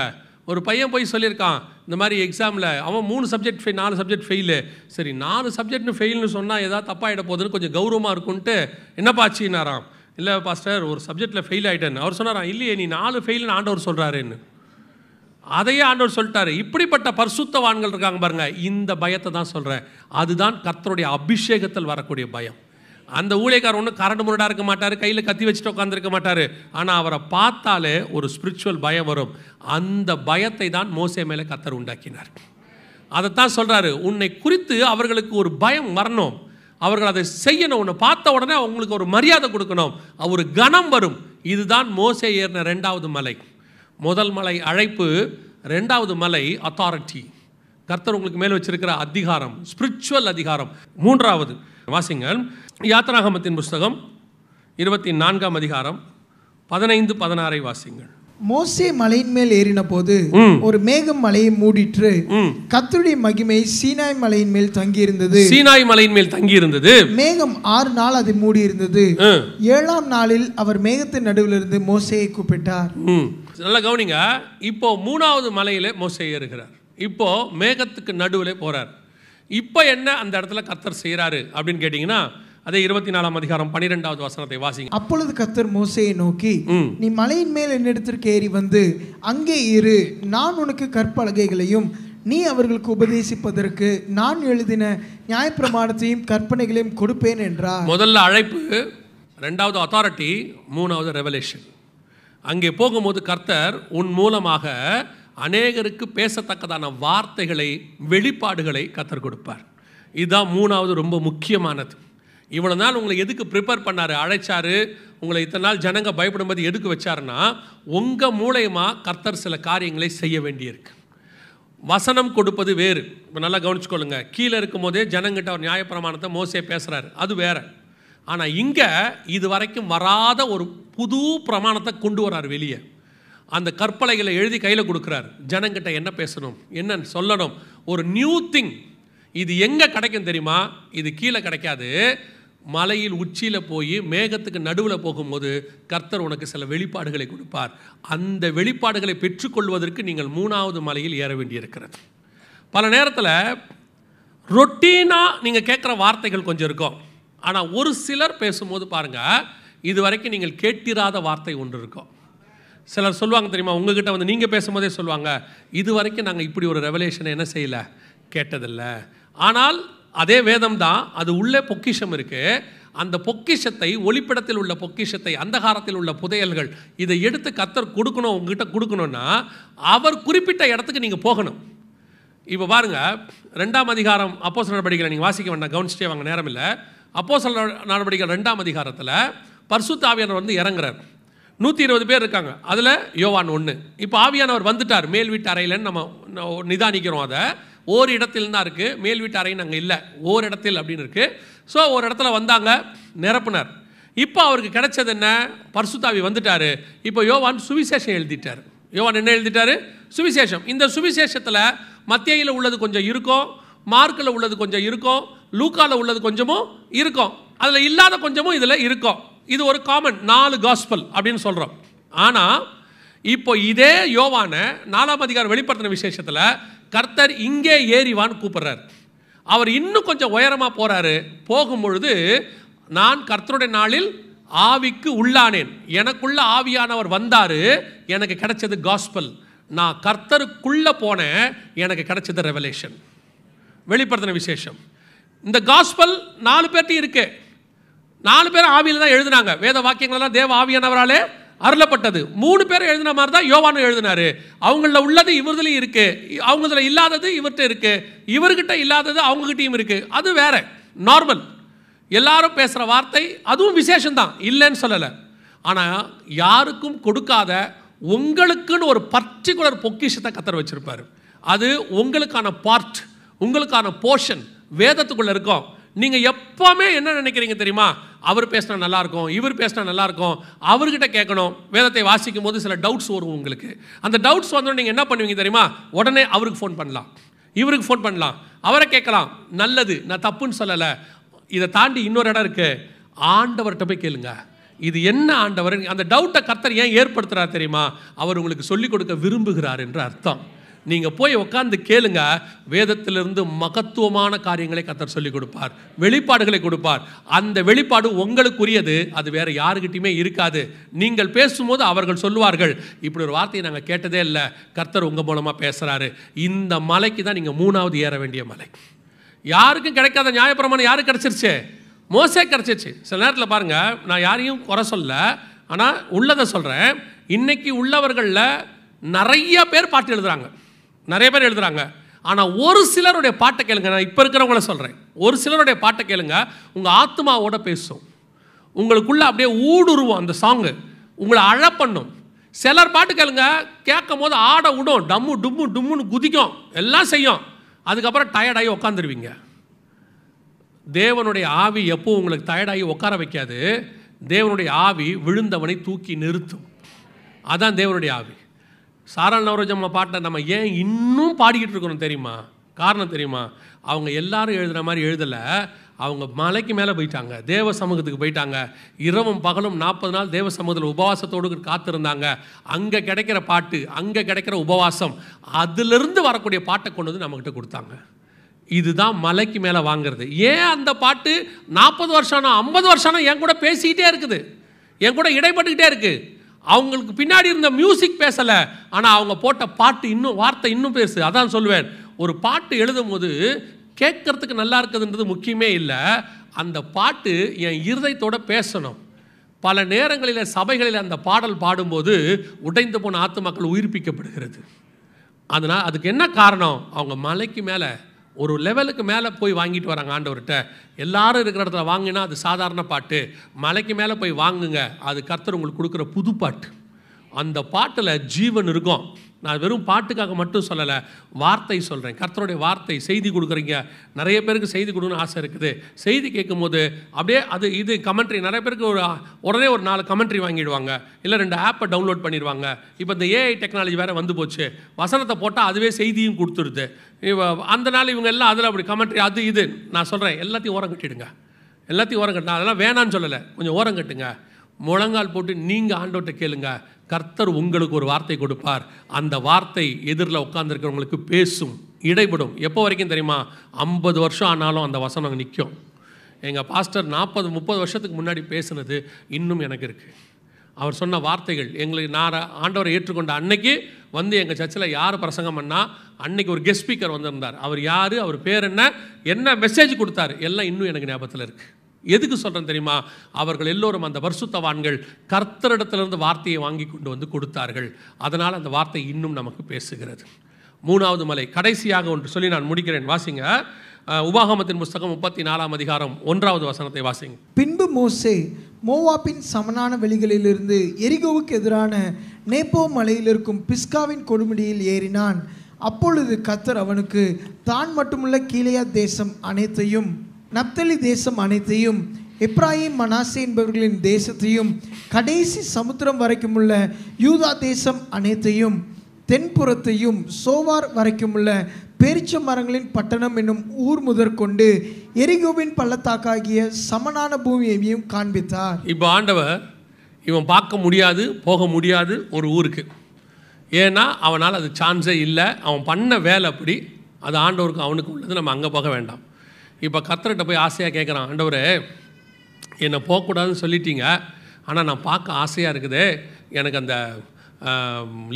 ஒரு பையன் போய் சொல்லியிருக்கான் இந்த மாதிரி எக்ஸாமில் அவன் மூணு சப்ஜெக்ட் ஃபெயில் நாலு சப்ஜெக்ட் ஃபெயிலு சரி நாலு சப்ஜெக்ட்னு ஃபெயில்னு சொன்னால் ஏதாவது தப்பாகிட போகுதுன்னு கொஞ்சம் கௌரவமாக இருக்குன்ட்டு என்னப்பா ஆச்சுனாராம் இல்லை பாஸ்டர் ஒரு சப்ஜெக்டில் ஃபெயில் ஆகிட்டேன்னு அவர் சொன்னாராம் இல்லையே நீ நாலு ஃபெயில்னு ஆண்டவர் சொல்கிறாருன்னு அதையே ஆண்டவர் சொல்லிட்டாரு இப்படிப்பட்ட பரிசுத்தவான்கள் இருக்காங்க பாருங்க இந்த பயத்தை தான் சொல்கிறேன் அதுதான் கர்த்தருடைய அபிஷேகத்தில் வரக்கூடிய பயம் அந்த ஊழியக்காரர் ஒன்று கரண்டு முரடாக இருக்க மாட்டார் கையில் கத்தி வச்சுட்டு உட்காந்துருக்க மாட்டார் ஆனால் அவரை பார்த்தாலே ஒரு ஸ்பிரிச்சுவல் பயம் வரும் அந்த பயத்தை தான் மோசே மேலே கத்தர் உண்டாக்கினார் அதைத்தான் சொல்கிறாரு உன்னை குறித்து அவர்களுக்கு ஒரு பயம் வரணும் அவர்கள் அதை செய்யணும் உன்னை பார்த்த உடனே அவங்களுக்கு ஒரு மரியாதை கொடுக்கணும் ஒரு கனம் வரும் இதுதான் மோசே ஏறின ரெண்டாவது மலை முதல் மலை அழைப்பு ரெண்டாவது மலை அத்தாரிட்டி கர்த்தர் உங்களுக்கு மேல் வச்சிருக்கிற அதிகாரம் ஸ்பிரிச்சுவல் அதிகாரம் மூன்றாவது வாசிங்கள் யாத்ராகமத்தின் புஸ்தகம் இருபத்தி நான்காம் அதிகாரம் பதினைந்து பதினாறை வாசிங்கள் மோசே மலையின் மேல் ஏறின போது ஒரு மேகம் மலையை மூடிற்று கத்துடி மகிமை சீனாய் மலையின் மேல் தங்கி இருந்தது சீனாய் மலையின் மேல் தங்கி இருந்தது மேகம் ஆறு நாள் அதை மூடி இருந்தது ஏழாம் நாளில் அவர் மேகத்தின் நடுவில் இருந்து மோசையை கூப்பிட்டார் நல்லா கவனிங்க இப்போ மூணாவது மலையில் மோசை ஏறுகிறார் இப்போ மேகத்துக்கு நடுவில் போகிறார் இப்போ என்ன அந்த இடத்துல கத்தர் செய்கிறாரு அப்படின்னு கேட்டிங்கன்னா அதே இருபத்தி நாலாம் அதிகாரம் பன்னிரெண்டாவது வசனத்தை வாசிங்க அப்பொழுது கத்தர் மோசையை நோக்கி நீ மலையின் மேல் என்னிடத்திற்கு ஏறி வந்து அங்கே இரு நான் உனக்கு கற்பலகைகளையும் நீ அவர்களுக்கு உபதேசிப்பதற்கு நான் எழுதின நியாயப்பிரமாணத்தையும் கற்பனைகளையும் கொடுப்பேன் என்றார் முதல்ல அழைப்பு ரெண்டாவது அத்தாரிட்டி மூணாவது ரெவலேஷன் அங்கே போகும்போது கர்த்தர் உன் மூலமாக அநேகருக்கு பேசத்தக்கதான வார்த்தைகளை வெளிப்பாடுகளை கத்தர் கொடுப்பார் இதுதான் மூணாவது ரொம்ப முக்கியமானது இவ்வளோ நாள் உங்களை எதுக்கு ப்ரிப்பேர் பண்ணார் அழைச்சார் உங்களை இத்தனை நாள் ஜனங்க பயப்படும்போது எதுக்கு வச்சாருன்னா உங்கள் மூலயமா கர்த்தர் சில காரியங்களை செய்ய வேண்டியிருக்கு வசனம் கொடுப்பது வேறு இப்போ நல்லா கவனிச்சுக்கொள்ளுங்க கீழே இருக்கும் போதே ஜனங்கிட்ட ஒரு நியாயப்பிரமாணத்தை மோசே பேசுகிறாரு அது வேறு ஆனால் இங்கே இது வரைக்கும் வராத ஒரு புது பிரமாணத்தை கொண்டு வரார் வெளியே அந்த கற்பலைகளை எழுதி கையில் கொடுக்குறார் ஜனங்கிட்ட என்ன பேசணும் என்னன்னு சொல்லணும் ஒரு நியூ திங் இது எங்கே கிடைக்கும் தெரியுமா இது கீழே கிடைக்காது மலையில் உச்சியில் போய் மேகத்துக்கு நடுவில் போகும்போது கர்த்தர் உனக்கு சில வெளிப்பாடுகளை கொடுப்பார் அந்த வெளிப்பாடுகளை பெற்றுக்கொள்வதற்கு நீங்கள் மூணாவது மலையில் ஏற வேண்டியிருக்கிறது பல நேரத்தில் ரொட்டீனாக நீங்கள் கேட்குற வார்த்தைகள் கொஞ்சம் இருக்கும் ஆனால் ஒரு சிலர் பேசும்போது பாருங்கள் இது வரைக்கும் நீங்கள் கேட்டிராத வார்த்தை ஒன்று இருக்கும் சிலர் சொல்லுவாங்க தெரியுமா உங்ககிட்ட வந்து நீங்கள் பேசும்போதே சொல்லுவாங்க இது வரைக்கும் நாங்கள் இப்படி ஒரு ரெவலேஷனை என்ன செய்யலை கேட்டதில்லை ஆனால் அதே வேதம் தான் அது உள்ளே பொக்கிஷம் இருக்குது அந்த பொக்கிஷத்தை ஒளிப்பிடத்தில் உள்ள பொக்கிஷத்தை அந்தகாரத்தில் உள்ள புதையல்கள் இதை எடுத்து கத்தர் கொடுக்கணும் உங்ககிட்ட கொடுக்கணும்னா அவர் குறிப்பிட்ட இடத்துக்கு நீங்கள் போகணும் இப்போ பாருங்கள் ரெண்டாம் அதிகாரம் அப்போஸ் நடவடிக்கையில் நீங்கள் வாசிக்க வேண்டாம் கவனிச்சிட்டே வாங்க நேரம் இல்லை அப்போ சில நடவடிக்கை ரெண்டாம் அதிகாரத்தில் பர்சுத்தாவியானவர் வந்து இறங்குறார் நூற்றி இருபது பேர் இருக்காங்க அதில் யோவான் ஒன்று இப்போ ஆவியானவர் வந்துட்டார் மேல் வீட்டு அறையிலன்னு நம்ம நிதானிக்கிறோம் அதை ஓர் இடத்துல தான் இருக்குது மேல் வீட்டு அறைன்னு அங்கே இல்லை ஓர் இடத்தில் அப்படின்னு இருக்குது ஸோ ஒரு இடத்துல வந்தாங்க நிரப்புனர் இப்போ அவருக்கு கிடைச்சது என்ன பர்சுத்தாவி வந்துட்டார் இப்போ யோவான் சுவிசேஷம் எழுதிட்டார் யோவான் என்ன எழுதிட்டார் சுவிசேஷம் இந்த சுவிசேஷத்தில் மத்தியில் உள்ளது கொஞ்சம் இருக்கும் மார்க்கில் உள்ளது கொஞ்சம் இருக்கும் லூக்காவில் உள்ளது கொஞ்சமும் இருக்கும் அதில் இல்லாத கொஞ்சமும் இதில் இருக்கும் இது ஒரு காமன் நாலு காஸ்பல் அப்படின்னு சொல்கிறோம் ஆனால் இப்போ இதே யோவான நாலாம் அதிகாரம் வெளிப்படுத்தின விசேஷத்தில் கர்த்தர் இங்கே ஏறிவான்னு கூப்பிட்றார் அவர் இன்னும் கொஞ்சம் உயரமாக போகிறாரு போகும்பொழுது நான் கர்த்தருடைய நாளில் ஆவிக்கு உள்ளானேன் எனக்குள்ள ஆவியானவர் வந்தார் எனக்கு கிடைச்சது காஸ்பல் நான் கர்த்தருக்குள்ளே போனேன் எனக்கு கிடைச்சது ரெவலேஷன் வெளிப்படுத்தின விசேஷம் இந்த காஸ்பல் நாலு பேர்ட்டையும் இருக்கு நாலு பேர் ஆவியில் தான் எழுதினாங்க வேத வாக்கியங்கள்லாம் தேவ ஆவியானவராலே அருளப்பட்டது மூணு பேர் எழுதின மாதிரி தான் யோவானு எழுதினாரு அவங்களில் உள்ளது இவர்துலையும் இருக்கு அவங்கள இல்லாதது இவர்கிட்ட இருக்கு இவர்கிட்ட இல்லாதது அவங்ககிட்டையும் இருக்கு அது வேற நார்மல் எல்லாரும் பேசுகிற வார்த்தை அதுவும் விசேஷம்தான் இல்லைன்னு சொல்லலை ஆனால் யாருக்கும் கொடுக்காத உங்களுக்குன்னு ஒரு பர்டிகுலர் பொக்கிஷத்தை கத்தர் வச்சுருப்பார் அது உங்களுக்கான பார்ட் உங்களுக்கான போர்ஷன் வேதத்துக்குள்ளே இருக்கோம் நீங்கள் எப்போவுமே என்ன நினைக்கிறீங்க தெரியுமா அவர் பேசினா நல்லாயிருக்கும் இவர் பேசினா நல்லாயிருக்கும் அவர்கிட்ட கேட்கணும் வேதத்தை வாசிக்கும் போது சில டவுட்ஸ் வரும் உங்களுக்கு அந்த டவுட்ஸ் வந்தோடனே நீங்கள் என்ன பண்ணுவீங்க தெரியுமா உடனே அவருக்கு ஃபோன் பண்ணலாம் இவருக்கு ஃபோன் பண்ணலாம் அவரை கேட்கலாம் நல்லது நான் தப்புன்னு சொல்லலை இதை தாண்டி இன்னொரு இடம் இருக்குது ஆண்டவர்கிட்ட போய் கேளுங்க இது என்ன ஆண்டவர் அந்த டவுட்டை கர்த்தர் ஏன் ஏற்படுத்துகிறார் தெரியுமா அவர் உங்களுக்கு சொல்லிக் கொடுக்க விரும்புகிறார் என்று அர்த்தம் நீங்கள் போய் உட்காந்து கேளுங்க வேதத்திலிருந்து மகத்துவமான காரியங்களை கத்தர் சொல்லி கொடுப்பார் வெளிப்பாடுகளை கொடுப்பார் அந்த வெளிப்பாடு உங்களுக்குரியது அது வேறு யாருக்கிட்டையுமே இருக்காது நீங்கள் பேசும்போது அவர்கள் சொல்லுவார்கள் இப்படி ஒரு வார்த்தையை நாங்கள் கேட்டதே இல்லை கர்த்தர் உங்கள் மூலமாக பேசுகிறாரு இந்த மலைக்கு தான் நீங்கள் மூணாவது ஏற வேண்டிய மலை யாருக்கும் கிடைக்காத நியாயப்பிரமாணம் யாருக்கு கிடச்சிருச்சு மோசே கிடச்சிருச்சு சில நேரத்தில் பாருங்கள் நான் யாரையும் குறை சொல்ல ஆனால் உள்ளதை சொல்கிறேன் இன்றைக்கி உள்ளவர்களில் நிறைய பேர் பாட்டு எழுதுகிறாங்க நிறைய பேர் எழுதுகிறாங்க ஆனால் ஒரு சிலருடைய பாட்டை கேளுங்க நான் இப்போ இருக்கிறவங்கள சொல்கிறேன் ஒரு சிலருடைய பாட்டை கேளுங்க உங்கள் ஆத்மாவோட பேசும் உங்களுக்குள்ளே அப்படியே ஊடுருவோம் அந்த சாங்கு உங்களை அழப்பண்ணும் பண்ணும் சிலர் பாட்டு கேளுங்க கேட்கும் போது ஆட விடும் டம்மு டும்மு டும்முன்னு குதிக்கும் எல்லாம் செய்யும் அதுக்கப்புறம் டயர்டாகி உக்காந்துருவீங்க தேவனுடைய ஆவி எப்போ உங்களுக்கு டயர்டாகி உட்கார வைக்காது தேவனுடைய ஆவி விழுந்தவனை தூக்கி நிறுத்தும் அதான் தேவனுடைய ஆவி சாரா நவரோஜம்மா பாட்டை நம்ம ஏன் இன்னும் பாடிக்கிட்டு இருக்கணும் தெரியுமா காரணம் தெரியுமா அவங்க எல்லாரும் எழுதுகிற மாதிரி எழுதலை அவங்க மலைக்கு மேலே போயிட்டாங்க தேவ சமூகத்துக்கு போயிட்டாங்க இரவும் பகலும் நாற்பது நாள் தேவ சமூகத்தில் உபவாசத்தோடு காத்திருந்தாங்க அங்கே கிடைக்கிற பாட்டு அங்கே கிடைக்கிற உபவாசம் அதிலிருந்து வரக்கூடிய பாட்டை கொண்டு வந்து நம்மக்கிட்ட கொடுத்தாங்க இதுதான் மலைக்கு மேலே வாங்கிறது ஏன் அந்த பாட்டு நாற்பது வருஷம்னா ஐம்பது வருஷம்னா என் கூட பேசிக்கிட்டே இருக்குது என் கூட இடைப்பட்டுக்கிட்டே இருக்குது அவங்களுக்கு பின்னாடி இருந்த மியூசிக் பேசலை ஆனால் அவங்க போட்ட பாட்டு இன்னும் வார்த்தை இன்னும் பேசு அதான் சொல்லுவேன் ஒரு பாட்டு எழுதும் போது கேட்கறதுக்கு நல்லா இருக்குதுன்றது முக்கியமே இல்லை அந்த பாட்டு என் இருதயத்தோட பேசணும் பல நேரங்களில் சபைகளில் அந்த பாடல் பாடும்போது உடைந்து போன ஆத்து மக்கள் உயிர்ப்பிக்கப்படுகிறது அதனால் அதுக்கு என்ன காரணம் அவங்க மலைக்கு மேலே ஒரு லெவலுக்கு மேலே போய் வாங்கிட்டு வராங்க ஆண்டவர்கிட்ட எல்லாரும் இருக்கிற இடத்துல வாங்கினா அது சாதாரண பாட்டு மலைக்கு மேலே போய் வாங்குங்க அது கர்த்தர் உங்களுக்கு கொடுக்குற புது பாட்டு அந்த பாட்டில் ஜீவன் இருக்கும் நான் வெறும் பாட்டுக்காக மட்டும் சொல்லலை வார்த்தை சொல்கிறேன் கர்த்தருடைய வார்த்தை செய்தி கொடுக்குறீங்க நிறைய பேருக்கு செய்தி கொடுக்குன்னு ஆசை இருக்குது செய்தி கேட்கும்போது அப்படியே அது இது கமெண்ட்ரி நிறைய பேருக்கு ஒரு உடனே ஒரு நாலு கமெண்ட்ரி வாங்கிடுவாங்க இல்லை ரெண்டு ஆப்பை டவுன்லோட் பண்ணிடுவாங்க இப்போ இந்த ஏஐ டெக்னாலஜி வேறு வந்து போச்சு வசனத்தை போட்டால் அதுவே செய்தியும் கொடுத்துருது அந்த நாள் இவங்க எல்லாம் அதில் அப்படி கமெண்ட்ரி அது இது நான் சொல்கிறேன் எல்லாத்தையும் ஓரம் கட்டிடுங்க எல்லாத்தையும் ஓரம் கட்டினா அதெல்லாம் வேணான்னு சொல்லலை கொஞ்சம் ஓரம் கட்டுங்க முழங்கால் போட்டு நீங்கள் ஆண்டோட்ட கேளுங்க கர்த்தர் உங்களுக்கு ஒரு வார்த்தை கொடுப்பார் அந்த வார்த்தை எதிரில் உட்காந்துருக்கிறவங்களுக்கு பேசும் இடைபடும் எப்போ வரைக்கும் தெரியுமா ஐம்பது வருஷம் ஆனாலும் அந்த வசனம் நிற்கும் எங்கள் பாஸ்டர் நாற்பது முப்பது வருஷத்துக்கு முன்னாடி பேசுனது இன்னும் எனக்கு இருக்குது அவர் சொன்ன வார்த்தைகள் எங்களுக்கு நான் ஆண்டவரை ஏற்றுக்கொண்ட அன்னைக்கு வந்து எங்கள் சர்ச்சில் யார் பிரசங்கம் பண்ணால் அன்னைக்கு ஒரு கெஸ்ட் ஸ்பீக்கர் வந்திருந்தார் அவர் யார் அவர் பேர் என்ன என்ன மெசேஜ் கொடுத்தாரு எல்லாம் இன்னும் எனக்கு ஞாபகத்தில் இருக்குது எதுக்கு சொல்கிறேன் தெரியுமா அவர்கள் எல்லோரும் அந்த வருஷத்தவான்கள் கர்த்தரிடத்திலிருந்து வார்த்தையை வாங்கி கொண்டு வந்து கொடுத்தார்கள் அதனால் அந்த வார்த்தை இன்னும் நமக்கு பேசுகிறது மூணாவது மலை கடைசியாக ஒன்று சொல்லி நான் முடிக்கிறேன் வாசிங்க உபாகமத்தின் புஸ்தகம் முப்பத்தி நாலாம் அதிகாரம் ஒன்றாவது வசனத்தை வாசிங்க பின்பு மோசே மோவாப்பின் சமனான வெளிகளிலிருந்து எரிகோவுக்கு எதிரான நேப்போ மலையில் இருக்கும் பிஸ்காவின் கொடுமுடியில் ஏறினான் அப்பொழுது கத்தர் அவனுக்கு தான் மட்டுமல்ல கீழேயா தேசம் அனைத்தையும் நப்தலி தேசம் அனைத்தையும் இப்ராஹிம் மனாசே என்பவர்களின் தேசத்தையும் கடைசி சமுத்திரம் வரைக்கும் உள்ள யூதா தேசம் அனைத்தையும் தென்புறத்தையும் சோவார் வரைக்கும் உள்ள பேரிச்ச மரங்களின் பட்டணம் என்னும் ஊர் முதற்கொண்டு எரிகோவின் பள்ளத்தாக்காகிய சமனான பூமியையும் காண்பித்தார் இப்போ ஆண்டவர் இவன் பார்க்க முடியாது போக முடியாது ஒரு ஊருக்கு ஏன்னா அவனால் அது சான்ஸே இல்லை அவன் பண்ண வேலை அப்படி அது ஆண்டவருக்கு அவனுக்கு உள்ளது நம்ம அங்கே போக வேண்டாம் இப்போ கத்தர்கிட்ட போய் ஆசையாக கேட்குறான் ஆண்டவர் என்னை போகக்கூடாதுன்னு சொல்லிட்டீங்க ஆனால் நான் பார்க்க ஆசையாக இருக்குது எனக்கு அந்த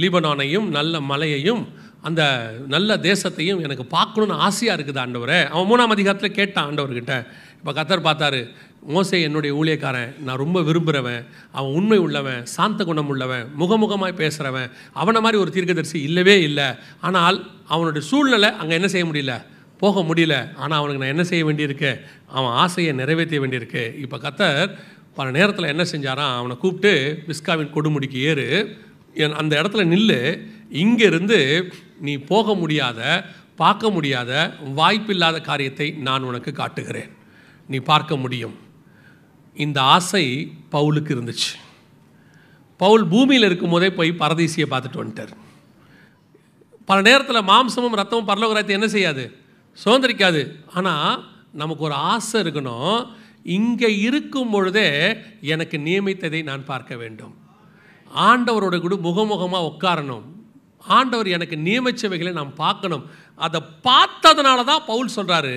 லீபனானையும் நல்ல மலையையும் அந்த நல்ல தேசத்தையும் எனக்கு பார்க்கணுன்னு ஆசையாக இருக்குது ஆண்டவர் அவன் மூணாம் அதிகாரத்தில் கேட்டான் ஆண்டவர்கிட்ட இப்போ கத்தர் பார்த்தாரு மோசை என்னுடைய ஊழியக்காரன் நான் ரொம்ப விரும்புகிறவன் அவன் உண்மை உள்ளவன் சாந்த குணம் உள்ளவன் முகமுகமாக பேசுகிறவன் அவனை மாதிரி ஒரு தீர்க்கதரிசி இல்லவே இல்லை ஆனால் அவனுடைய சூழ்நிலை அங்கே என்ன செய்ய முடியல போக முடியல ஆனால் அவனுக்கு நான் என்ன செய்ய வேண்டியிருக்கு அவன் ஆசையை நிறைவேற்ற வேண்டியிருக்கு இப்போ கத்தர் பல நேரத்தில் என்ன செஞ்சாராம் அவனை கூப்பிட்டு பிஸ்காவின் கொடுமுடிக்கு ஏறு அந்த இடத்துல நில்லு இங்கேருந்து நீ போக முடியாத பார்க்க முடியாத வாய்ப்பில்லாத காரியத்தை நான் உனக்கு காட்டுகிறேன் நீ பார்க்க முடியும் இந்த ஆசை பவுலுக்கு இருந்துச்சு பவுல் பூமியில் இருக்கும்போதே போய் பரதீசியை பார்த்துட்டு வந்துட்டார் பல நேரத்தில் மாம்சமும் ரத்தமும் பரலோகராயத்தை என்ன செய்யாது சுதந்திரிக்காது ஆனால் நமக்கு ஒரு ஆசை இருக்கணும் இங்கே இருக்கும் பொழுதே எனக்கு நியமித்ததை நான் பார்க்க வேண்டும் ஆண்டவரோட கூட முகமுகமாக உட்காரணும் ஆண்டவர் எனக்கு நியமித்தவைகளை நாம் பார்க்கணும் அதை பார்த்ததுனால தான் பவுல் சொல்கிறாரு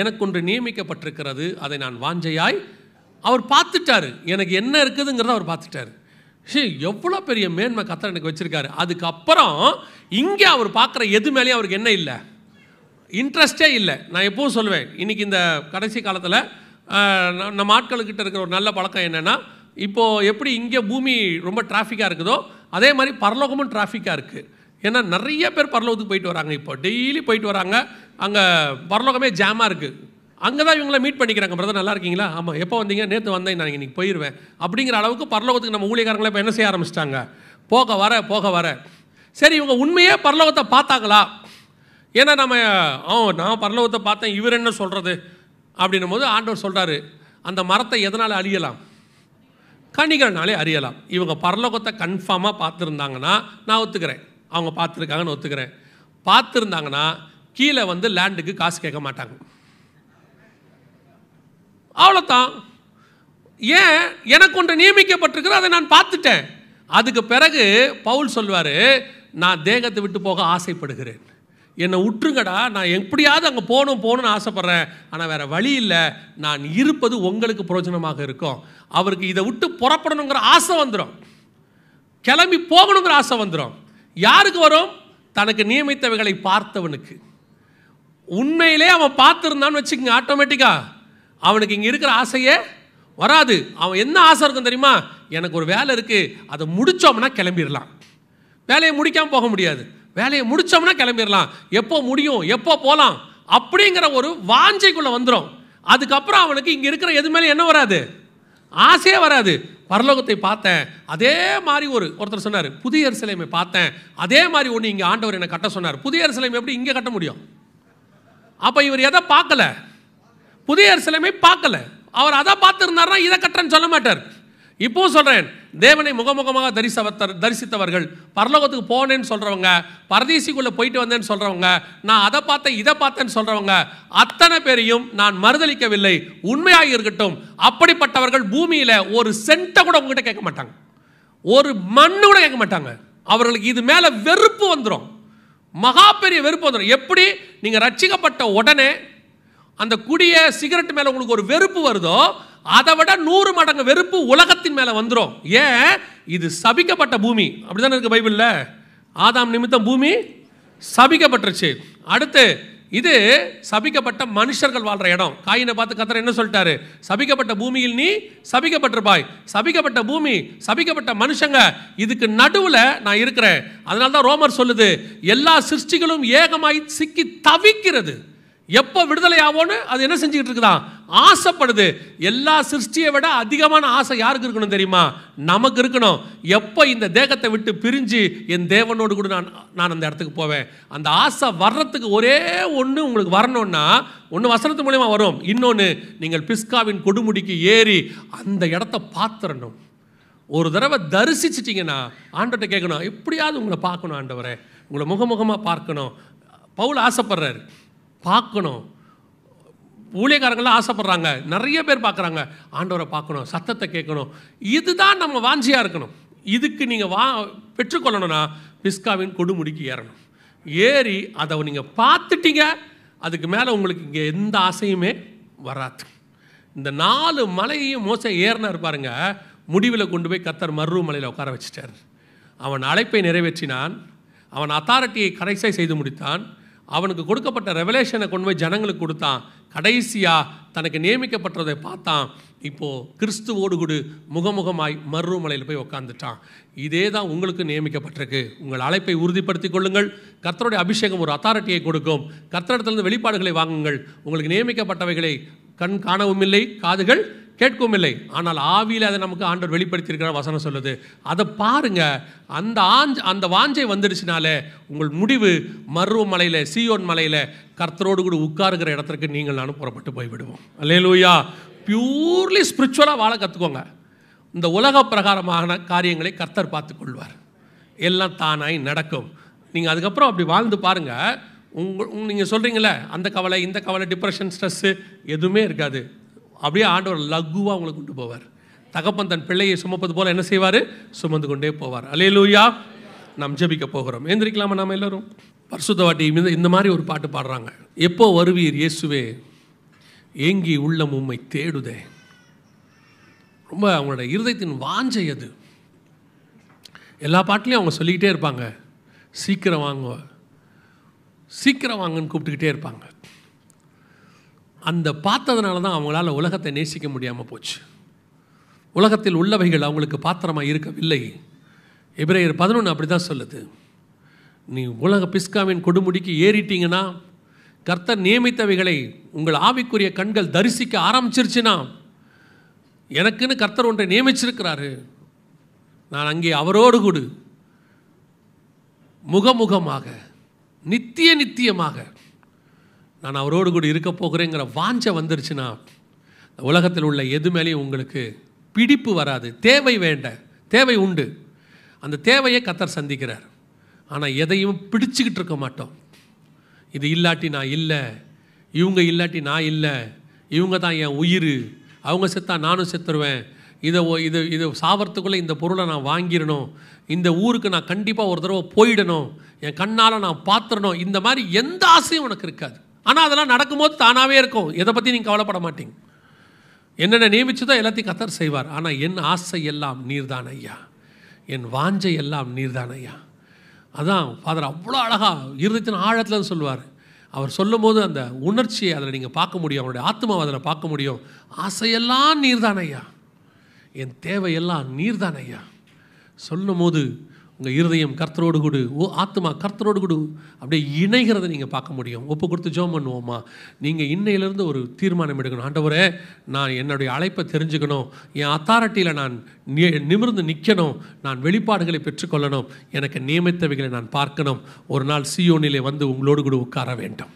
எனக்கு ஒன்று நியமிக்கப்பட்டிருக்கிறது அதை நான் வாஞ்சையாய் அவர் பார்த்துட்டாரு எனக்கு என்ன இருக்குதுங்கிறத அவர் பார்த்துட்டாரு ஷீ எவ்வளோ பெரிய மேன்மை கத்தர் எனக்கு வச்சுருக்காரு அதுக்கப்புறம் இங்கே அவர் பார்க்குற எது மேலேயும் அவருக்கு என்ன இல்லை இன்ட்ரெஸ்டே இல்லை நான் எப்பவும் சொல்லுவேன் இன்றைக்கி இந்த கடைசி காலத்தில் நம்ம ஆட்களுக்கிட்ட இருக்கிற ஒரு நல்ல பழக்கம் என்னென்னா இப்போது எப்படி இங்கே பூமி ரொம்ப டிராஃபிக்காக இருக்குதோ அதே மாதிரி பரலோகமும் டிராஃபிக்காக இருக்குது ஏன்னா நிறைய பேர் பரலோகத்துக்கு போயிட்டு வராங்க இப்போ டெய்லி போயிட்டு வராங்க அங்கே பரலோகமே ஜாமாக இருக்குது அங்கே தான் இவங்கள மீட் பண்ணிக்கிறாங்க பிரதர் நல்லா இருக்கீங்களா ஆமாம் எப்போ வந்தீங்க நேற்று வந்தேன் நான் இன்றைக்கி போயிடுவேன் அப்படிங்கிற அளவுக்கு பரலோகத்துக்கு நம்ம ஊழியக்காரங்களை இப்போ என்ன செய்ய ஆரம்பிச்சிட்டாங்க போக வர போக வர சரி இவங்க உண்மையே பரலோகத்தை பார்த்தாங்களா ஏன்னா நம்ம அவன் நான் பரலோகத்தை பார்த்தேன் இவர் என்ன சொல்கிறது அப்படின்னும் போது ஆண்டவர் சொல்கிறாரு அந்த மரத்தை எதனால் அழியலாம் கனிகள்னாலே அறியலாம் இவங்க பரலோகத்தை கன்ஃபார்மாக பார்த்துருந்தாங்கன்னா நான் ஒத்துக்கிறேன் அவங்க பார்த்துருக்காங்கன்னு ஒத்துக்கிறேன் பார்த்துருந்தாங்கன்னா கீழே வந்து லேண்டுக்கு காசு கேட்க மாட்டாங்க அவ்வளோதான் ஏன் எனக்கு ஒன்று நியமிக்கப்பட்டிருக்கிற அதை நான் பார்த்துட்டேன் அதுக்கு பிறகு பவுல் சொல்வார் நான் தேகத்தை விட்டு போக ஆசைப்படுகிறேன் என்னை உற்றுங்கடா நான் எப்படியாவது அங்கே போகணும் போகணும்னு ஆசைப்பட்றேன் ஆனால் வேறு வழி இல்லை நான் இருப்பது உங்களுக்கு பிரயோஜனமாக இருக்கும் அவருக்கு இதை விட்டு புறப்படணுங்கிற ஆசை வந்துடும் கிளம்பி போகணுங்கிற ஆசை வந்துடும் யாருக்கு வரும் தனக்கு நியமித்தவைகளை பார்த்தவனுக்கு உண்மையிலே அவன் பார்த்துருந்தான்னு வச்சுக்கோங்க ஆட்டோமேட்டிக்காக அவனுக்கு இங்கே இருக்கிற ஆசையே வராது அவன் என்ன ஆசை இருக்கும் தெரியுமா எனக்கு ஒரு வேலை இருக்குது அதை முடித்தோம்னா கிளம்பிடலாம் வேலையை முடிக்காமல் போக முடியாது வேலையை முடித்தோம்னா கிளம்பிடலாம் எப்போ முடியும் எப்போ போகலாம் அப்படிங்கிற ஒரு வாஞ்சைக்குள்ளே வந்துடும் அதுக்கப்புறம் அவனுக்கு இங்கே இருக்கிற எது மேலே என்ன வராது ஆசையே வராது பரலோகத்தை பார்த்தேன் அதே மாதிரி ஒரு ஒருத்தர் சொன்னார் புதிய சிலைமை பார்த்தேன் அதே மாதிரி ஒன்று இங்கே ஆண்டவர் என்னை கட்ட சொன்னார் புதிய சிலைமை எப்படி இங்கே கட்ட முடியும் அப்போ இவர் எதை பார்க்கல புதிய சிலைமை பார்க்கல அவர் அதை பார்த்துருந்தாருன்னா இதை கட்டுறேன்னு சொல்ல மாட்டார் இப்போ சொல்கிறேன் தேவனை முகமுகமாக தரிசவத்தர் தரிசித்தவர்கள் பரலோகத்துக்கு போனேன்னு சொல்கிறவங்க பரதேசிக்குள்ளே போயிட்டு வந்தேன்னு சொல்கிறவங்க நான் அதை பார்த்தேன் இதை பார்த்தேன்னு சொல்கிறவங்க அத்தனை பேரையும் நான் மறுதளிக்கவில்லை உண்மையாக இருக்கட்டும் அப்படிப்பட்டவர்கள் பூமியில் ஒரு சென்ட்டை கூட உங்ககிட்ட கேட்க மாட்டாங்க ஒரு மண்ணு கூட கேட்க மாட்டாங்க அவர்களுக்கு இது மேலே வெறுப்பு வந்துடும் மகா பெரிய வெறுப்பு வந்துடும் எப்படி நீங்கள் ரட்சிக்கப்பட்ட உடனே அந்த குடிய சிகரெட் மேலே உங்களுக்கு ஒரு வெறுப்பு வருதோ அதை விட நூறு மடங்கு வெறுப்பு உலகத்தின் மேலே வந்துடும் ஏன் இது சபிக்கப்பட்ட பூமி அப்படி தானே இருக்குது பைபிளில் ஆதாம் நிமித்தம் பூமி சபிக்கப்பட்டுருச்சு அடுத்து இது சபிக்கப்பட்ட மனுஷர்கள் வாழ்கிற இடம் காயினை பார்த்து கத்திர என்ன சொல்லிட்டாரு சபிக்கப்பட்ட பூமியில் நீ சபிக்கப்பட்டிருப்பாய் சபிக்கப்பட்ட பூமி சபிக்கப்பட்ட மனுஷங்க இதுக்கு நடுவில் நான் இருக்கிறேன் அதனால தான் ரோமர் சொல்லுது எல்லா சிருஷ்டிகளும் ஏகமாய் சிக்கி தவிக்கிறது எப்போ விடுதலை ஆகும்னு அது என்ன செஞ்சுக்கிட்டு இருக்குதான் ஆசைப்படுது எல்லா சிருஷ்டியை விட அதிகமான ஆசை யாருக்கு இருக்கணும் தெரியுமா நமக்கு இருக்கணும் எப்போ இந்த தேகத்தை விட்டு பிரிஞ்சு என் தேவனோடு கூட நான் நான் அந்த இடத்துக்கு போவேன் அந்த ஆசை வர்றதுக்கு ஒரே ஒன்று உங்களுக்கு வரணும்னா ஒன்று வசனத்து மூலயமா வரும் இன்னொன்று நீங்கள் பிஸ்காவின் கொடுமுடிக்கு ஏறி அந்த இடத்த பார்த்துடணும் ஒரு தடவை தரிசிச்சிட்டிங்கன்னா ஆண்டவர்கிட்ட கேட்கணும் எப்படியாவது உங்களை பார்க்கணும் ஆண்டவரை உங்களை முகமுகமாக பார்க்கணும் பவுல் ஆசைப்படுறாரு பார்க்கணும் ஊழியக்காரங்களாம் ஆசைப்பட்றாங்க நிறைய பேர் பார்க்குறாங்க ஆண்டவரை பார்க்கணும் சத்தத்தை கேட்கணும் இதுதான் நம்ம வாஞ்சியாக இருக்கணும் இதுக்கு நீங்கள் வா பெற்றுக்கொள்ளணும்னா பிஸ்காவின் கொடுமுடிக்கு ஏறணும் ஏறி அதை நீங்கள் பார்த்துட்டீங்க அதுக்கு மேலே உங்களுக்கு இங்கே எந்த ஆசையுமே வராது இந்த நாலு மலையையும் மோசம் ஏறினார் பாருங்க முடிவில் கொண்டு போய் கத்தர் மருவமலையில் மலையில் உட்கார வச்சிட்டார் அவன் அழைப்பை நிறைவேற்றினான் அவன் அத்தாரிட்டியை கடைசியாக செய்து முடித்தான் அவனுக்கு கொடுக்கப்பட்ட ரெவலேஷனை கொண்டு போய் ஜனங்களுக்கு கொடுத்தான் கடைசியாக தனக்கு நியமிக்கப்பட்டதை பார்த்தான் இப்போது கிறிஸ்து ஓடுகுடு முகமுகமாய் மறுமலையில் போய் உக்காந்துட்டான் இதே தான் உங்களுக்கு நியமிக்கப்பட்டிருக்கு உங்கள் அழைப்பை உறுதிப்படுத்தி கொள்ளுங்கள் கர்த்தருடைய அபிஷேகம் ஒரு அத்தாரிட்டியை கொடுக்கும் கர்த்தரிடத்திலிருந்து வெளிப்பாடுகளை வாங்குங்கள் உங்களுக்கு நியமிக்கப்பட்டவைகளை கண் காணவும் இல்லை காதுகள் கேட்கவும் இல்லை ஆனால் ஆவியில் அதை நமக்கு ஆண்டவர் வெளிப்படுத்தியிருக்கிற வசனம் சொல்லுது அதை பாருங்கள் அந்த ஆஞ்ச் அந்த வாஞ்சை வந்துடுச்சுனாலே உங்கள் முடிவு மருவமலையில் மலையில் சியோன் மலையில் கர்த்தரோடு கூட உட்காருங்கிற இடத்துக்கு நீங்கள் நானும் புறப்பட்டு போய்விடுவோம் அல்லேலூயா பியூர்லி ஸ்பிரிச்சுவலாக வாழ கற்றுக்கோங்க இந்த உலக பிரகாரமான காரியங்களை கர்த்தர் பார்த்துக்கொள்வார் எல்லாம் தானாய் நடக்கும் நீங்கள் அதுக்கப்புறம் அப்படி வாழ்ந்து பாருங்கள் உங்கள் நீங்கள் சொல்கிறீங்களே அந்த கவலை இந்த கவலை டிப்ரெஷன் ஸ்ட்ரெஸ்ஸு எதுவுமே இருக்காது அப்படியே ஆண்டவர் லகுவாக உங்களை கொண்டு போவார் தகப்பன் தன் பிள்ளையை சுமப்பது போல் என்ன செய்வார் சுமந்து கொண்டே போவார் அலையலூயா நாம் ஜபிக்க போகிறோம் எந்திரிக்கலாமா நாம் எல்லோரும் பரிசுத்தவாட்டி இந்த மாதிரி ஒரு பாட்டு பாடுறாங்க எப்போ வருவீர் இயேசுவே ஏங்கி உள்ளம் உம்மை தேடுதே ரொம்ப அவங்களோட இருதயத்தின் வாஞ்சை அது எல்லா பாட்டிலையும் அவங்க சொல்லிக்கிட்டே இருப்பாங்க சீக்கிரம் வாங்க சீக்கிரம் வாங்கன்னு கூப்பிட்டுக்கிட்டே இருப்பாங்க அந்த பார்த்ததுனால தான் அவங்களால உலகத்தை நேசிக்க முடியாமல் போச்சு உலகத்தில் உள்ளவைகள் அவங்களுக்கு பாத்திரமாக இருக்கவில்லை எபிரேயர் பதினொன்று அப்படி தான் சொல்லுது நீ உலக பிஸ்காவின் கொடுமுடிக்கு ஏறிட்டீங்கன்னா கர்த்தர் நியமித்தவைகளை உங்கள் ஆவிக்குரிய கண்கள் தரிசிக்க ஆரம்பிச்சிருச்சுன்னா எனக்குன்னு கர்த்தர் ஒன்றை நியமிச்சிருக்கிறாரு நான் அங்கே அவரோடு கூடு முகமுகமாக நித்திய நித்தியமாக நான் அவரோடு கூட இருக்க போகிறேங்கிற வாஞ்ச வந்துருச்சுன்னா உலகத்தில் உள்ள எது மேலேயும் உங்களுக்கு பிடிப்பு வராது தேவை வேண்ட தேவை உண்டு அந்த தேவையை கத்தர் சந்திக்கிறார் ஆனால் எதையும் பிடிச்சிக்கிட்டு இருக்க மாட்டோம் இது இல்லாட்டி நான் இல்லை இவங்க இல்லாட்டி நான் இல்லை இவங்க தான் என் உயிர் அவங்க செத்தா நானும் செத்துருவேன் இதை இது இது சாவறதுக்குள்ளே இந்த பொருளை நான் வாங்கிடணும் இந்த ஊருக்கு நான் கண்டிப்பாக ஒரு தடவை போயிடணும் என் கண்ணால் நான் பார்த்துடணும் இந்த மாதிரி எந்த ஆசையும் உனக்கு இருக்காது ஆனால் அதெல்லாம் நடக்கும்போது தானாகவே இருக்கும் எதை பற்றி நீங்கள் கவலைப்பட மாட்டீங்க என்னென்ன நியமிச்சதோ எல்லாத்தையும் கத்தர் செய்வார் ஆனால் என் ஆசை எல்லாம் நீர்தான் ஐயா என் வாஞ்சை எல்லாம் நீர்தான் ஐயா அதான் ஃபாதர் அவ்வளோ அழகாக இருதயத்தின் ஆழத்தில் சொல்லுவார் அவர் சொல்லும் போது அந்த உணர்ச்சியை அதில் நீங்கள் பார்க்க முடியும் அவருடைய ஆத்மாவை அதில் பார்க்க முடியும் ஆசையெல்லாம் நீர்தான் ஐயா என் தேவையெல்லாம் நீர்தான் ஐயா சொல்லும் போது உங்கள் இருதயம் கர்த்தரோடு கொடு ஓ ஆத்மா கர்த்தரோடு கொடு அப்படியே இணைகிறத நீங்கள் பார்க்க முடியும் ஒப்பு கொடுத்து ஜோம் பண்ணுவோம்மா நீங்கள் இன்னையிலேருந்து ஒரு தீர்மானம் எடுக்கணும் ஆண்டவரே நான் என்னுடைய அழைப்பை தெரிஞ்சுக்கணும் என் அத்தாரிட்டியில் நான் நிமிர்ந்து நிற்கணும் நான் வெளிப்பாடுகளை பெற்றுக்கொள்ளணும் எனக்கு நியமித்தவைகளை நான் பார்க்கணும் ஒரு நாள் சியோனிலே வந்து உங்களோடு கூட உட்கார வேண்டும்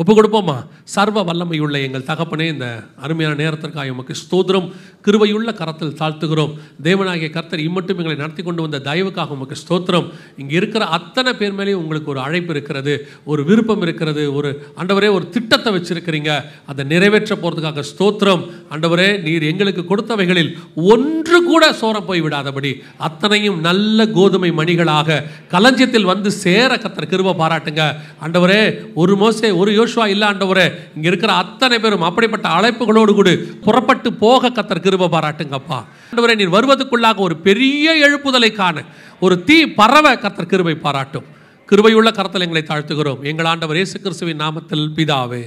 ஒப்பு கொடுப்போம்மா சர்வ வல்லமை உள்ள எங்கள் தகப்பனே இந்த அருமையான நேரத்திற்காக உமக்கு ஸ்தோத்திரம் கிருவையுள்ள கரத்தில் தாழ்த்துகிறோம் தேவனாகிய கர்த்தர் இம்மட்டும் எங்களை நடத்தி கொண்டு வந்த தயவுக்காக உமக்கு ஸ்தோத்திரம் இங்கே இருக்கிற அத்தனை பேர் மேலேயும் உங்களுக்கு ஒரு அழைப்பு இருக்கிறது ஒரு விருப்பம் இருக்கிறது ஒரு அண்டவரே ஒரு திட்டத்தை வச்சிருக்கிறீங்க அதை நிறைவேற்ற போகிறதுக்காக ஸ்தோத்திரம் அண்டவரே நீர் எங்களுக்கு கொடுத்தவைகளில் ஒன்று கூட சோரம் போய் விடாதபடி அத்தனையும் நல்ல கோதுமை மணிகளாக களஞ்சியத்தில் வந்து சேர கர்த்தர் கிருப பாராட்டுங்க அண்டவரே ஒரு மோசே ஒரு யோசுவா இல்லை அண்டவரே இங்கே இருக்கிற அத்தனை பேரும் அப்படிப்பட்ட அழைப்புகளோடு கூட புறப்பட்டு போக கத்தர் கிருப பாராட்டுங்கப்பா ஆண்டவரே நீர் வருவதுக்குள்ளாக ஒரு பெரிய எழுப்புதலை காண ஒரு தீ பறவை கர்த்தர் கிருபை பாராட்டும் கிருபையுள்ள கரத்தில் எங்களை தாழ்த்துகிறோம் எங்கள் ஆண்டவர் இயேசு கிறிஸ்துவின் நாமத்தில் பிதாவே